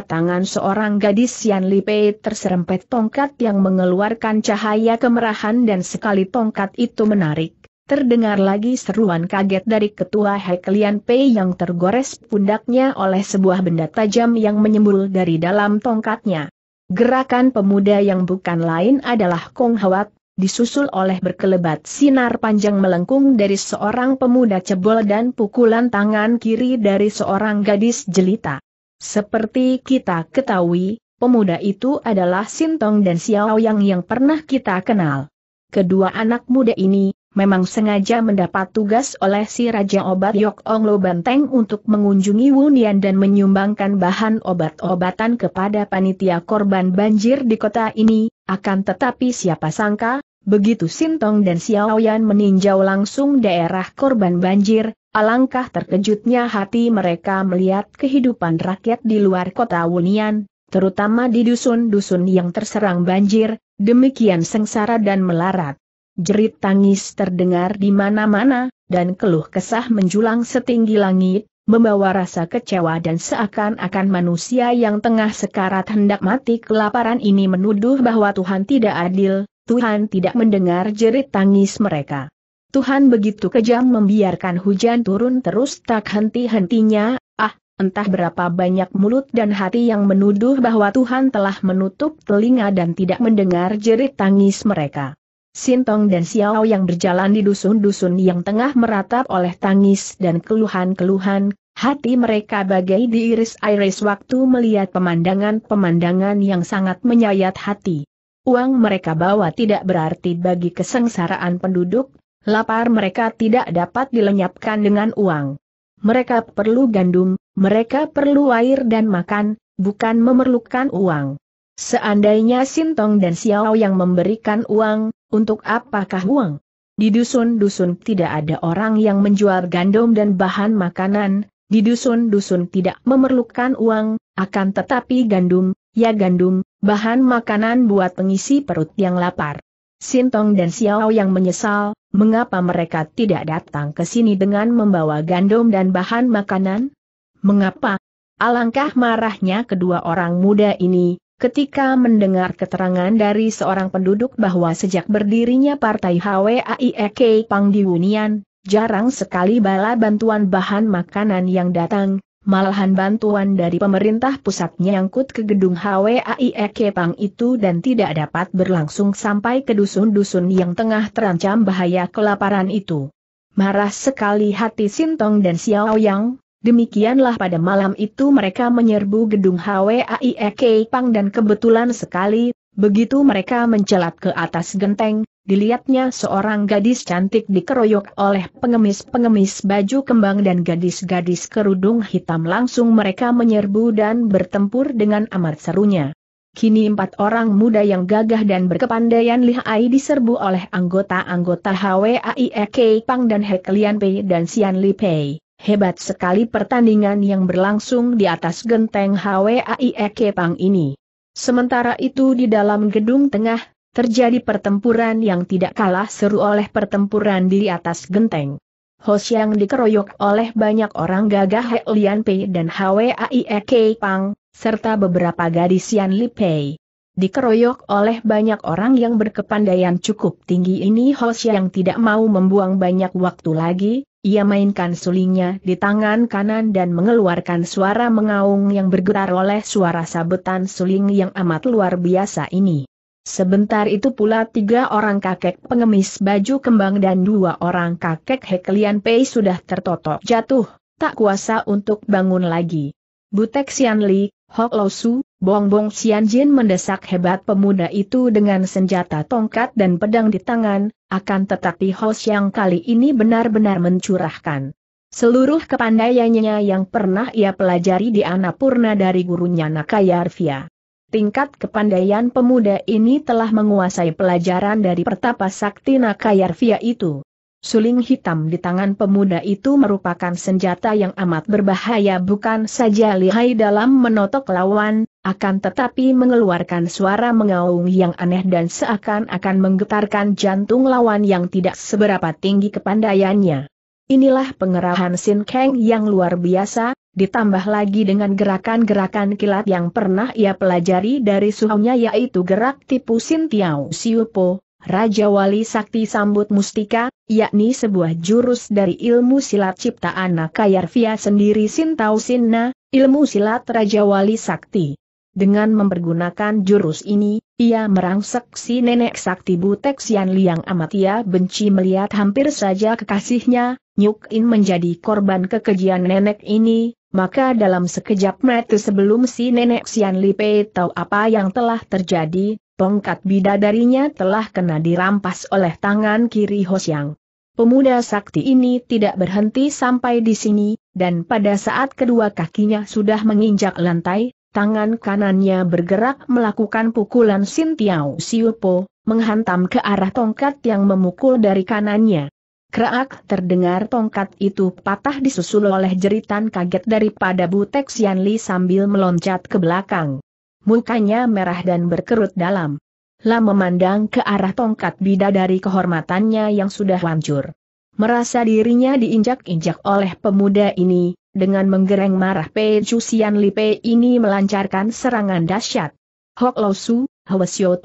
tangan seorang gadis Yan Lipei terserempet tongkat yang mengeluarkan cahaya kemerahan dan sekali tongkat itu menarik Terdengar lagi seruan kaget dari ketua Heklian Pei yang tergores pundaknya oleh sebuah benda tajam yang menyembul dari dalam tongkatnya. Gerakan pemuda yang bukan lain adalah Kong Hawat, disusul oleh berkelebat sinar panjang melengkung dari seorang pemuda cebol dan pukulan tangan kiri dari seorang gadis jelita. Seperti kita ketahui, pemuda itu adalah Sintong dan Xiao Yang yang pernah kita kenal. Kedua anak muda ini, memang sengaja mendapat tugas oleh si Raja Obat Yok Ong Lo Banteng untuk mengunjungi Wunian dan menyumbangkan bahan obat-obatan kepada panitia korban banjir di kota ini, akan tetapi siapa sangka, begitu Sintong dan Xiaoyan meninjau langsung daerah korban banjir, alangkah terkejutnya hati mereka melihat kehidupan rakyat di luar kota Wunian, terutama di dusun-dusun yang terserang banjir, demikian sengsara dan melarat. Jerit tangis terdengar di mana-mana, dan keluh kesah menjulang setinggi langit, membawa rasa kecewa dan seakan-akan manusia yang tengah sekarat hendak mati kelaparan ini menuduh bahwa Tuhan tidak adil, Tuhan tidak mendengar jerit tangis mereka. Tuhan begitu kejam membiarkan hujan turun terus tak henti-hentinya, ah, entah berapa banyak mulut dan hati yang menuduh bahwa Tuhan telah menutup telinga dan tidak mendengar jerit tangis mereka. Sintong dan Xiao yang berjalan di dusun-dusun yang tengah meratap oleh tangis dan keluhan-keluhan, hati mereka bagai diiris-iris waktu melihat pemandangan-pemandangan yang sangat menyayat hati. Uang mereka bawa tidak berarti bagi kesengsaraan penduduk, lapar mereka tidak dapat dilenyapkan dengan uang. Mereka perlu gandum, mereka perlu air dan makan, bukan memerlukan uang. Seandainya Sintong dan Xiao yang memberikan uang, untuk apakah uang? Di dusun-dusun tidak ada orang yang menjual gandum dan bahan makanan, di dusun-dusun tidak memerlukan uang, akan tetapi gandum, ya gandum, bahan makanan buat pengisi perut yang lapar. Sintong dan Xiao yang menyesal, mengapa mereka tidak datang ke sini dengan membawa gandum dan bahan makanan? Mengapa? Alangkah marahnya kedua orang muda ini, Ketika mendengar keterangan dari seorang penduduk bahwa sejak berdirinya Partai HWAIEK Pangdiunian, jarang sekali bala bantuan bahan makanan yang datang, malahan bantuan dari pemerintah pusat nyangkut ke gedung HWAIEK Pang itu dan tidak dapat berlangsung sampai ke dusun-dusun yang tengah terancam bahaya kelaparan itu. Marah sekali hati Sintong dan Xiao Yang, Demikianlah pada malam itu mereka menyerbu gedung HWAIEK Pang dan kebetulan sekali, begitu mereka mencelat ke atas genteng, dilihatnya seorang gadis cantik dikeroyok oleh pengemis-pengemis baju kembang dan gadis-gadis kerudung hitam langsung mereka menyerbu dan bertempur dengan amat serunya. Kini empat orang muda yang gagah dan berkepandaian lihai diserbu oleh anggota-anggota HWAIEK Pang dan Heklian Pei dan Sian Li Pei. Hebat sekali pertandingan yang berlangsung di atas genteng HWAI Ekepang ini. Sementara itu di dalam gedung tengah, terjadi pertempuran yang tidak kalah seru oleh pertempuran di atas genteng. Hos yang dikeroyok oleh banyak orang gagah He Lian Pei dan HWAI Ekepang, serta beberapa gadis Yan Li Pei. Dikeroyok oleh banyak orang yang berkepandaian cukup tinggi ini Hos yang tidak mau membuang banyak waktu lagi, ia mainkan sulingnya di tangan kanan dan mengeluarkan suara mengaung yang bergetar oleh suara sabetan suling yang amat luar biasa ini. Sebentar itu pula tiga orang kakek pengemis baju kembang dan dua orang kakek Heklian Pei sudah tertotok jatuh, tak kuasa untuk bangun lagi. Butek Xianli, Hok Losu, Bongbong Jin mendesak hebat pemuda itu dengan senjata tongkat dan pedang di tangan, akan tetapi Hos yang kali ini benar-benar mencurahkan. Seluruh kepandaiannya yang pernah ia pelajari di Anapurna dari gurunya Nakayarvia. Tingkat kepandaian pemuda ini telah menguasai pelajaran dari pertapa sakti Nakayarvia itu. Suling hitam di tangan pemuda itu merupakan senjata yang amat berbahaya bukan saja lihai dalam menotok lawan, akan tetapi mengeluarkan suara mengaung yang aneh dan seakan-akan menggetarkan jantung lawan yang tidak seberapa tinggi kepandaiannya. Inilah pengerahan Sin Kang yang luar biasa, ditambah lagi dengan gerakan-gerakan kilat yang pernah ia pelajari dari suhunya yaitu gerak tipu Sin Tiao siu po. Raja Wali Sakti sambut mustika, yakni sebuah jurus dari ilmu silat ciptaan Nakayarvia sendiri Sintau Sinna, ilmu silat Raja Wali Sakti. Dengan mempergunakan jurus ini, ia merangsek si nenek sakti Butek Sian Liang amatia benci melihat hampir saja kekasihnya, Nyuk In menjadi korban kekejian nenek ini, maka dalam sekejap mata sebelum si nenek Sian Li tahu apa yang telah terjadi, Tongkat bidadarinya telah kena dirampas oleh tangan kiri Hosyang. Pemuda sakti ini tidak berhenti sampai di sini, dan pada saat kedua kakinya sudah menginjak lantai, tangan kanannya bergerak melakukan pukulan Sintiao Siupo, menghantam ke arah tongkat yang memukul dari kanannya. Kreak terdengar tongkat itu patah disusul oleh jeritan kaget daripada Butek Xianli sambil meloncat ke belakang mukanya merah dan berkerut dalam. Lam memandang ke arah tongkat bidadari kehormatannya yang sudah hancur. Merasa dirinya diinjak-injak oleh pemuda ini, dengan menggereng marah Pei Chusian Li Pei ini melancarkan serangan dahsyat. Hok Lo Su,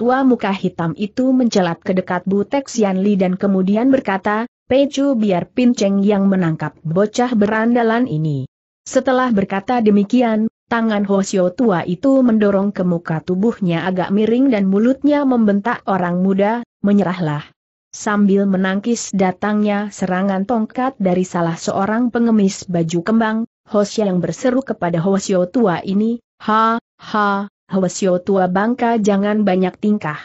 tua muka hitam itu mencelat ke dekat Bu Texian Li dan kemudian berkata, Pei Chu biar Pin Cheng yang menangkap bocah berandalan ini. Setelah berkata demikian, Tangan Hosio tua itu mendorong ke muka tubuhnya agak miring dan mulutnya membentak orang muda, menyerahlah. Sambil menangkis datangnya serangan tongkat dari salah seorang pengemis baju kembang, Hosio yang berseru kepada Hosio tua ini, Ha, ha, Hosio tua bangka jangan banyak tingkah.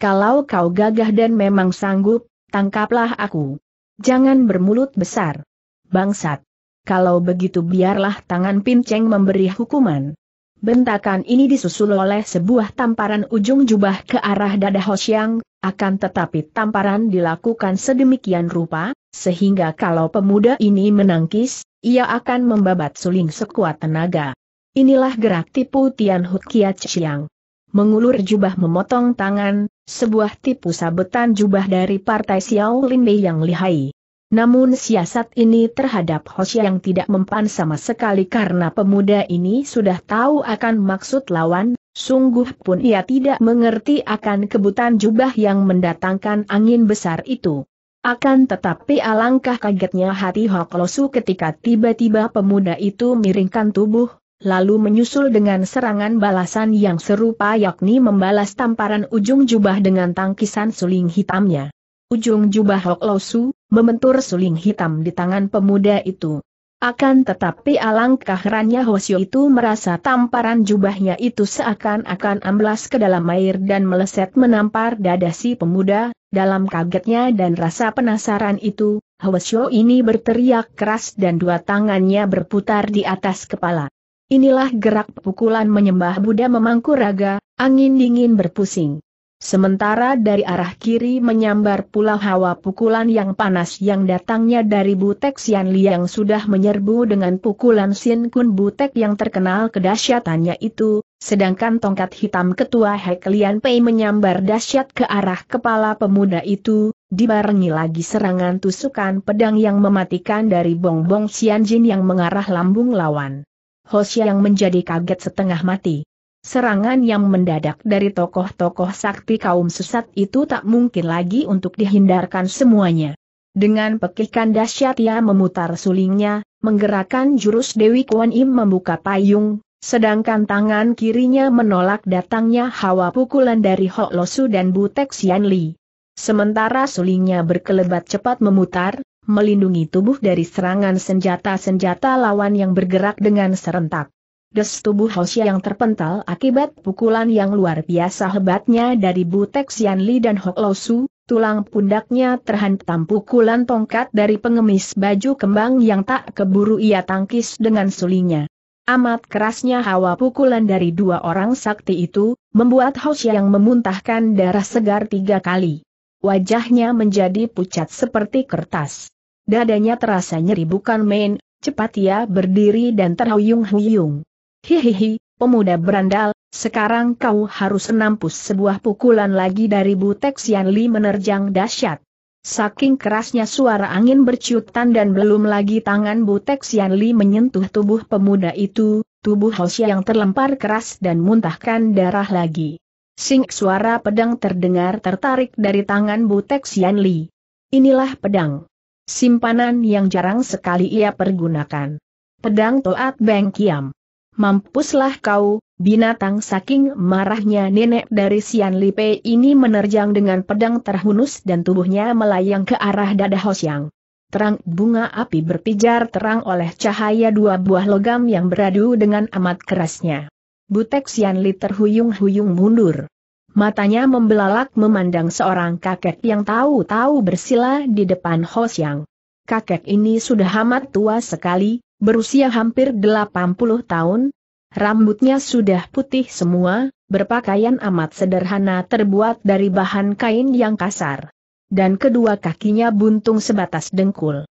Kalau kau gagah dan memang sanggup, tangkaplah aku. Jangan bermulut besar. Bangsat kalau begitu biarlah tangan pinceng memberi hukuman. Bentakan ini disusul oleh sebuah tamparan ujung jubah ke arah dada Hoshiang, akan tetapi tamparan dilakukan sedemikian rupa, sehingga kalau pemuda ini menangkis, ia akan membabat suling sekuat tenaga. Inilah gerak tipu Tian Hut Kiat Chiang. Mengulur jubah memotong tangan, sebuah tipu sabetan jubah dari partai Xiao Lin Mei yang lihai. Namun siasat ini terhadap Hosya yang tidak mempan sama sekali karena pemuda ini sudah tahu akan maksud lawan, sungguh pun ia tidak mengerti akan kebutan jubah yang mendatangkan angin besar itu. Akan tetapi alangkah kagetnya hati Hoklosu ketika tiba-tiba pemuda itu miringkan tubuh, lalu menyusul dengan serangan balasan yang serupa yakni membalas tamparan ujung jubah dengan tangkisan suling hitamnya ujung jubah Hok Losu, membentur suling hitam di tangan pemuda itu. Akan tetapi alangkah herannya Hosio itu merasa tamparan jubahnya itu seakan-akan amblas ke dalam air dan meleset menampar dada si pemuda, dalam kagetnya dan rasa penasaran itu, Hosio ini berteriak keras dan dua tangannya berputar di atas kepala. Inilah gerak pukulan menyembah Buddha memangku raga, angin dingin berpusing. Sementara dari arah kiri menyambar pula hawa pukulan yang panas yang datangnya dari Butek Sian Liang sudah menyerbu dengan pukulan Sin Kun Butek yang terkenal kedahsyatannya itu, sedangkan tongkat hitam ketua Lian Pei menyambar dahsyat ke arah kepala pemuda itu, dibarengi lagi serangan tusukan pedang yang mematikan dari Bong Sian Jin yang mengarah lambung lawan. Hosea yang menjadi kaget setengah mati. Serangan yang mendadak dari tokoh-tokoh sakti kaum sesat itu tak mungkin lagi untuk dihindarkan semuanya. Dengan pekikan dahsyat ia memutar sulingnya, menggerakkan jurus Dewi Kuan Im membuka payung, sedangkan tangan kirinya menolak datangnya hawa pukulan dari Hok Losu dan Butek Xian Li. Sementara sulingnya berkelebat cepat memutar, melindungi tubuh dari serangan senjata-senjata lawan yang bergerak dengan serentak. Des tubuh Hosia yang terpental akibat pukulan yang luar biasa hebatnya dari Butek Li dan Hok Losu, tulang pundaknya terhantam pukulan tongkat dari pengemis baju kembang yang tak keburu ia tangkis dengan sulinya. Amat kerasnya hawa pukulan dari dua orang sakti itu, membuat Hosia yang memuntahkan darah segar tiga kali. Wajahnya menjadi pucat seperti kertas. Dadanya terasa nyeri bukan main, cepat ia berdiri dan terhuyung-huyung. Hihihi, pemuda berandal, sekarang kau harus menampus sebuah pukulan lagi dari Butek Xian Li menerjang dahsyat. Saking kerasnya suara angin berciutan dan belum lagi tangan Butek Xian Li menyentuh tubuh pemuda itu, tubuh Hosia yang terlempar keras dan muntahkan darah lagi. Sing suara pedang terdengar tertarik dari tangan Butek Xian Li. Inilah pedang. Simpanan yang jarang sekali ia pergunakan. Pedang Toat Beng Kiam. Mampuslah kau, binatang saking marahnya nenek dari Sian Lipe ini menerjang dengan pedang terhunus dan tubuhnya melayang ke arah dada Hosyang. Terang bunga api berpijar terang oleh cahaya dua buah logam yang beradu dengan amat kerasnya. Butek Sian Li terhuyung-huyung mundur. Matanya membelalak memandang seorang kakek yang tahu-tahu bersila di depan Hosyang. Kakek ini sudah amat tua sekali, berusia hampir 80 tahun, rambutnya sudah putih semua, berpakaian amat sederhana terbuat dari bahan kain yang kasar. Dan kedua kakinya buntung sebatas dengkul.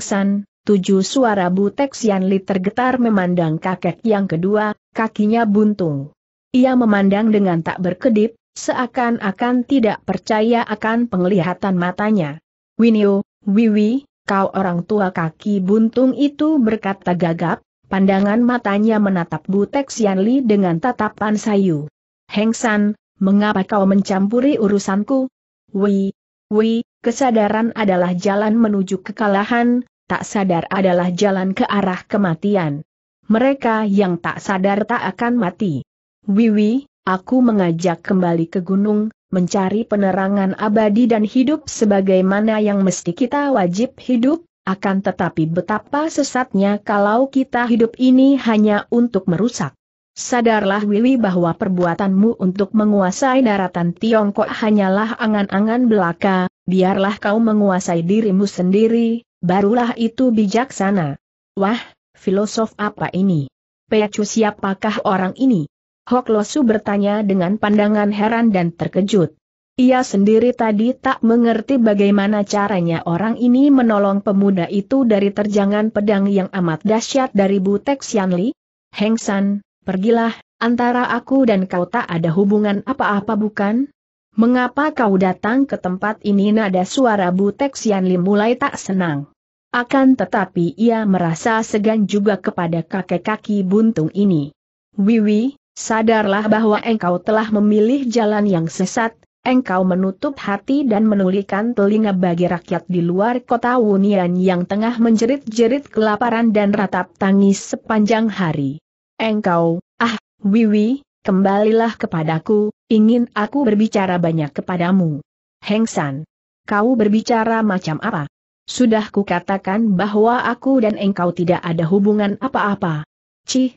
San, tujuh suara Butek Xianli tergetar memandang kakek yang kedua, kakinya buntung. Ia memandang dengan tak berkedip, seakan-akan tidak percaya akan penglihatan matanya. Winio, Wiwi, kau orang tua kaki buntung itu berkata gagap, pandangan matanya menatap Butek Li dengan tatapan sayu. Heng San, mengapa kau mencampuri urusanku? Wi, wi, kesadaran adalah jalan menuju kekalahan, tak sadar adalah jalan ke arah kematian. Mereka yang tak sadar tak akan mati. Wiwi, aku mengajak kembali ke gunung, mencari penerangan abadi dan hidup sebagaimana yang mesti kita wajib hidup, akan tetapi betapa sesatnya kalau kita hidup ini hanya untuk merusak. Sadarlah Wiwi bahwa perbuatanmu untuk menguasai daratan Tiongkok hanyalah angan-angan belaka, biarlah kau menguasai dirimu sendiri, barulah itu bijaksana. Wah, filosof apa ini? Pecu siapakah orang ini? Hok Losu bertanya dengan pandangan heran dan terkejut. Ia sendiri tadi tak mengerti bagaimana caranya orang ini menolong pemuda itu dari terjangan pedang yang amat dahsyat dari Butek Xianli. Heng San, pergilah, antara aku dan kau tak ada hubungan apa-apa bukan? Mengapa kau datang ke tempat ini nada suara Butek Xianli mulai tak senang. Akan tetapi ia merasa segan juga kepada kakek kaki buntung ini. Wiwi, Sadarlah bahwa engkau telah memilih jalan yang sesat, engkau menutup hati dan menulikan telinga bagi rakyat di luar kota Wunian yang tengah menjerit-jerit kelaparan dan ratap tangis sepanjang hari. Engkau, ah, Wiwi, kembalilah kepadaku, ingin aku berbicara banyak kepadamu. Heng San, kau berbicara macam apa? Sudah kukatakan bahwa aku dan engkau tidak ada hubungan apa-apa. Cih,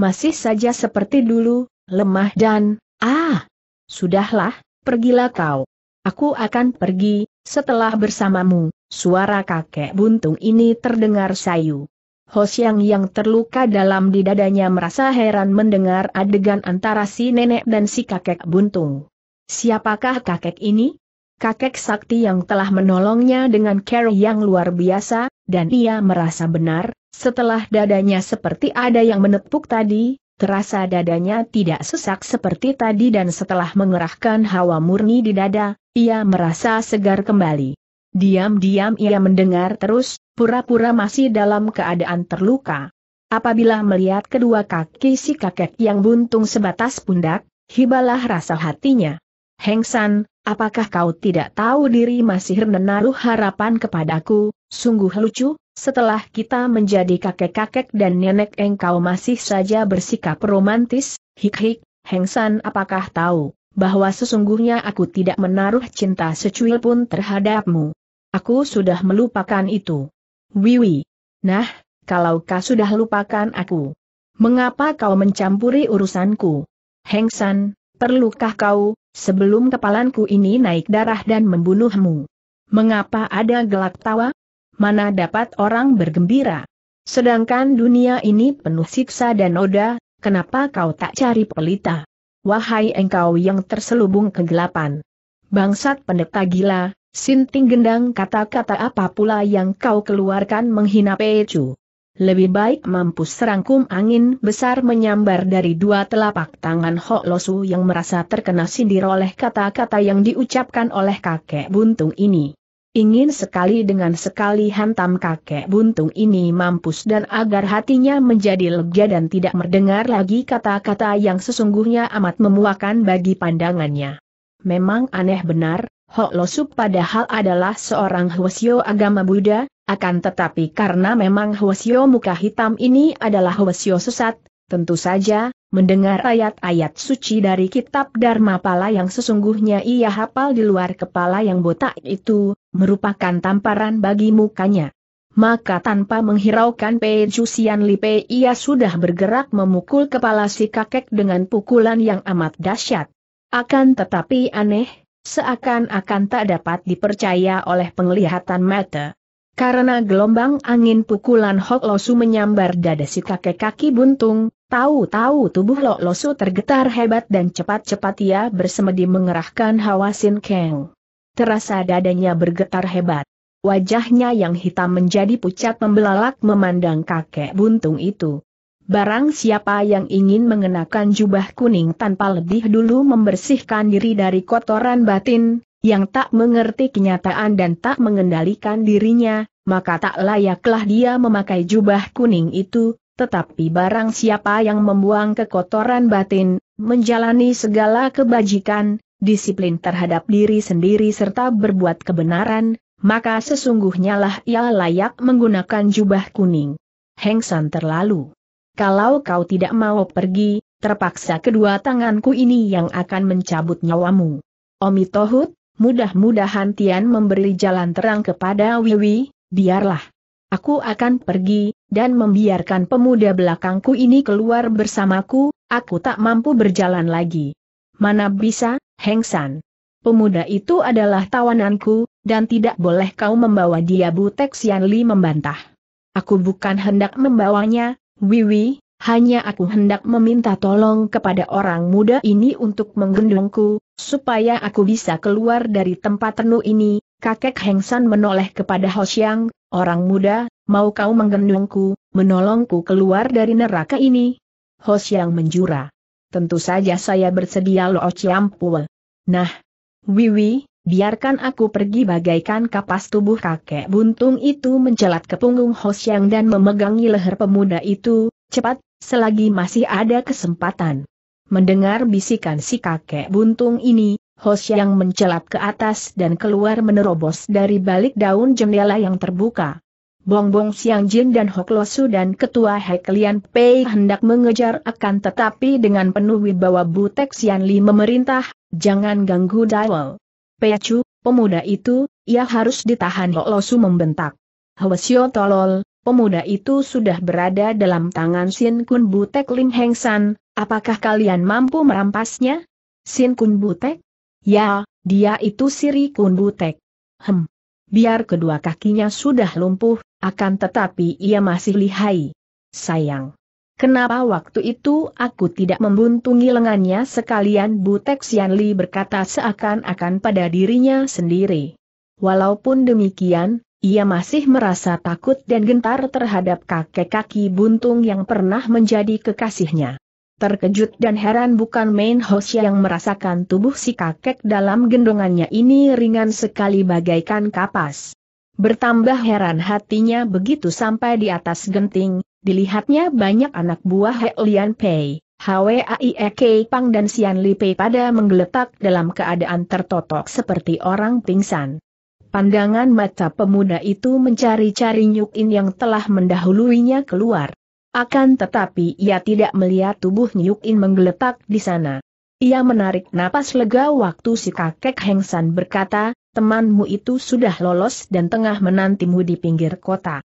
masih saja seperti dulu, lemah dan, ah, sudahlah, pergilah kau. Aku akan pergi, setelah bersamamu, suara kakek buntung ini terdengar sayu. Hosiang yang terluka dalam di dadanya merasa heran mendengar adegan antara si nenek dan si kakek buntung. Siapakah kakek ini? Kakek sakti yang telah menolongnya dengan care yang luar biasa, dan ia merasa benar, setelah dadanya seperti ada yang menepuk tadi, terasa dadanya tidak sesak seperti tadi dan setelah mengerahkan hawa murni di dada, ia merasa segar kembali. Diam-diam ia mendengar terus, pura-pura masih dalam keadaan terluka. Apabila melihat kedua kaki si kakek yang buntung sebatas pundak, hibalah rasa hatinya. Heng San, apakah kau tidak tahu diri masih menaruh harapan kepadaku, sungguh lucu, setelah kita menjadi kakek-kakek dan nenek engkau masih saja bersikap romantis, hik-hik, Heng apakah tahu, bahwa sesungguhnya aku tidak menaruh cinta secuil pun terhadapmu. Aku sudah melupakan itu. Wiwi. Nah, kalau kau sudah lupakan aku. Mengapa kau mencampuri urusanku? Hengsan, perlukah kau, sebelum kepalanku ini naik darah dan membunuhmu? Mengapa ada gelak tawa? mana dapat orang bergembira. Sedangkan dunia ini penuh siksa dan noda, kenapa kau tak cari pelita? Wahai engkau yang terselubung kegelapan. Bangsat pendeta gila, sinting gendang kata-kata apa pula yang kau keluarkan menghina Pecu. Lebih baik mampus serangkum angin besar menyambar dari dua telapak tangan Hok Losu yang merasa terkena sindir oleh kata-kata yang diucapkan oleh kakek buntung ini. Ingin sekali dengan sekali hantam kakek buntung ini mampus dan agar hatinya menjadi lega dan tidak mendengar lagi kata-kata yang sesungguhnya amat memuakan bagi pandangannya. Memang aneh benar, Hok Losup padahal adalah seorang Hwasyo agama Buddha, akan tetapi karena memang Hwasyo muka hitam ini adalah Hwasyo sesat, Tentu saja, mendengar ayat-ayat suci dari kitab Dharma Pala yang sesungguhnya ia hafal di luar kepala yang botak itu, merupakan tamparan bagi mukanya. Maka tanpa menghiraukan Pei Li Pei, ia sudah bergerak memukul kepala si kakek dengan pukulan yang amat dahsyat. Akan tetapi aneh, seakan-akan tak dapat dipercaya oleh penglihatan mata. Karena gelombang angin pukulan Hok Losu menyambar dada si kakek kaki buntung, Tahu-tahu tubuh Lo Losu tergetar hebat dan cepat-cepat ia bersemedi mengerahkan hawa Sin Keng. Terasa dadanya bergetar hebat. Wajahnya yang hitam menjadi pucat membelalak memandang kakek buntung itu. Barang siapa yang ingin mengenakan jubah kuning tanpa lebih dulu membersihkan diri dari kotoran batin, yang tak mengerti kenyataan dan tak mengendalikan dirinya, maka tak layaklah dia memakai jubah kuning itu, tetapi barang siapa yang membuang kekotoran batin, menjalani segala kebajikan, disiplin terhadap diri sendiri serta berbuat kebenaran, maka sesungguhnya lah ia layak menggunakan jubah kuning. Heng San terlalu. Kalau kau tidak mau pergi, terpaksa kedua tanganku ini yang akan mencabut nyawamu. Omi Tohut, mudah-mudahan Tian memberi jalan terang kepada Wiwi, biarlah. Aku akan pergi, dan membiarkan pemuda belakangku ini keluar bersamaku, aku tak mampu berjalan lagi. Mana bisa, Heng San. Pemuda itu adalah tawananku, dan tidak boleh kau membawa dia Butek Sian Li membantah. Aku bukan hendak membawanya, Wiwi, hanya aku hendak meminta tolong kepada orang muda ini untuk menggendongku, supaya aku bisa keluar dari tempat tenu ini, kakek Heng San menoleh kepada Hoshiang, Orang muda, mau kau menggendongku, menolongku keluar dari neraka ini? Hos yang menjura. Tentu saja saya bersedia Lo Ciampul. Nah, Wiwi, biarkan aku pergi bagaikan kapas tubuh kakek buntung itu mencelat ke punggung Hos yang dan memegangi leher pemuda itu, cepat, selagi masih ada kesempatan. Mendengar bisikan si kakek buntung ini, Hos yang mencelat ke atas dan keluar menerobos dari balik daun jendela yang terbuka. Bongbong Siang Jin dan Hok Losu dan Ketua Heklian Pei hendak mengejar akan tetapi dengan penuh wibawa Butek Sian Li memerintah, jangan ganggu Pei Chu, pemuda itu, ia harus ditahan Losu membentak. Hwasyo tolol, pemuda itu sudah berada dalam tangan Sin Kun Butek Lim Heng San, apakah kalian mampu merampasnya? Sin Kun Butek? Ya, dia itu Siri Tek. Hem. Biar kedua kakinya sudah lumpuh, akan tetapi ia masih lihai. Sayang. Kenapa waktu itu aku tidak membuntungi lengannya sekalian Butek Li berkata seakan-akan pada dirinya sendiri. Walaupun demikian, ia masih merasa takut dan gentar terhadap kakek kaki buntung yang pernah menjadi kekasihnya. Terkejut dan heran bukan main host yang merasakan tubuh si kakek dalam gendongannya ini ringan sekali bagaikan kapas. Bertambah heran hatinya begitu sampai di atas genting, dilihatnya banyak anak buah He Lian Pei, Hwaek Pang dan Sian Li Pei pada menggeletak dalam keadaan tertotok seperti orang pingsan. Pandangan mata pemuda itu mencari-cari Nyuk In yang telah mendahuluinya keluar. Akan tetapi ia tidak melihat tubuh Nyuk In menggeletak di sana. Ia menarik napas lega waktu si kakek San berkata, temanmu itu sudah lolos dan tengah menantimu di pinggir kota.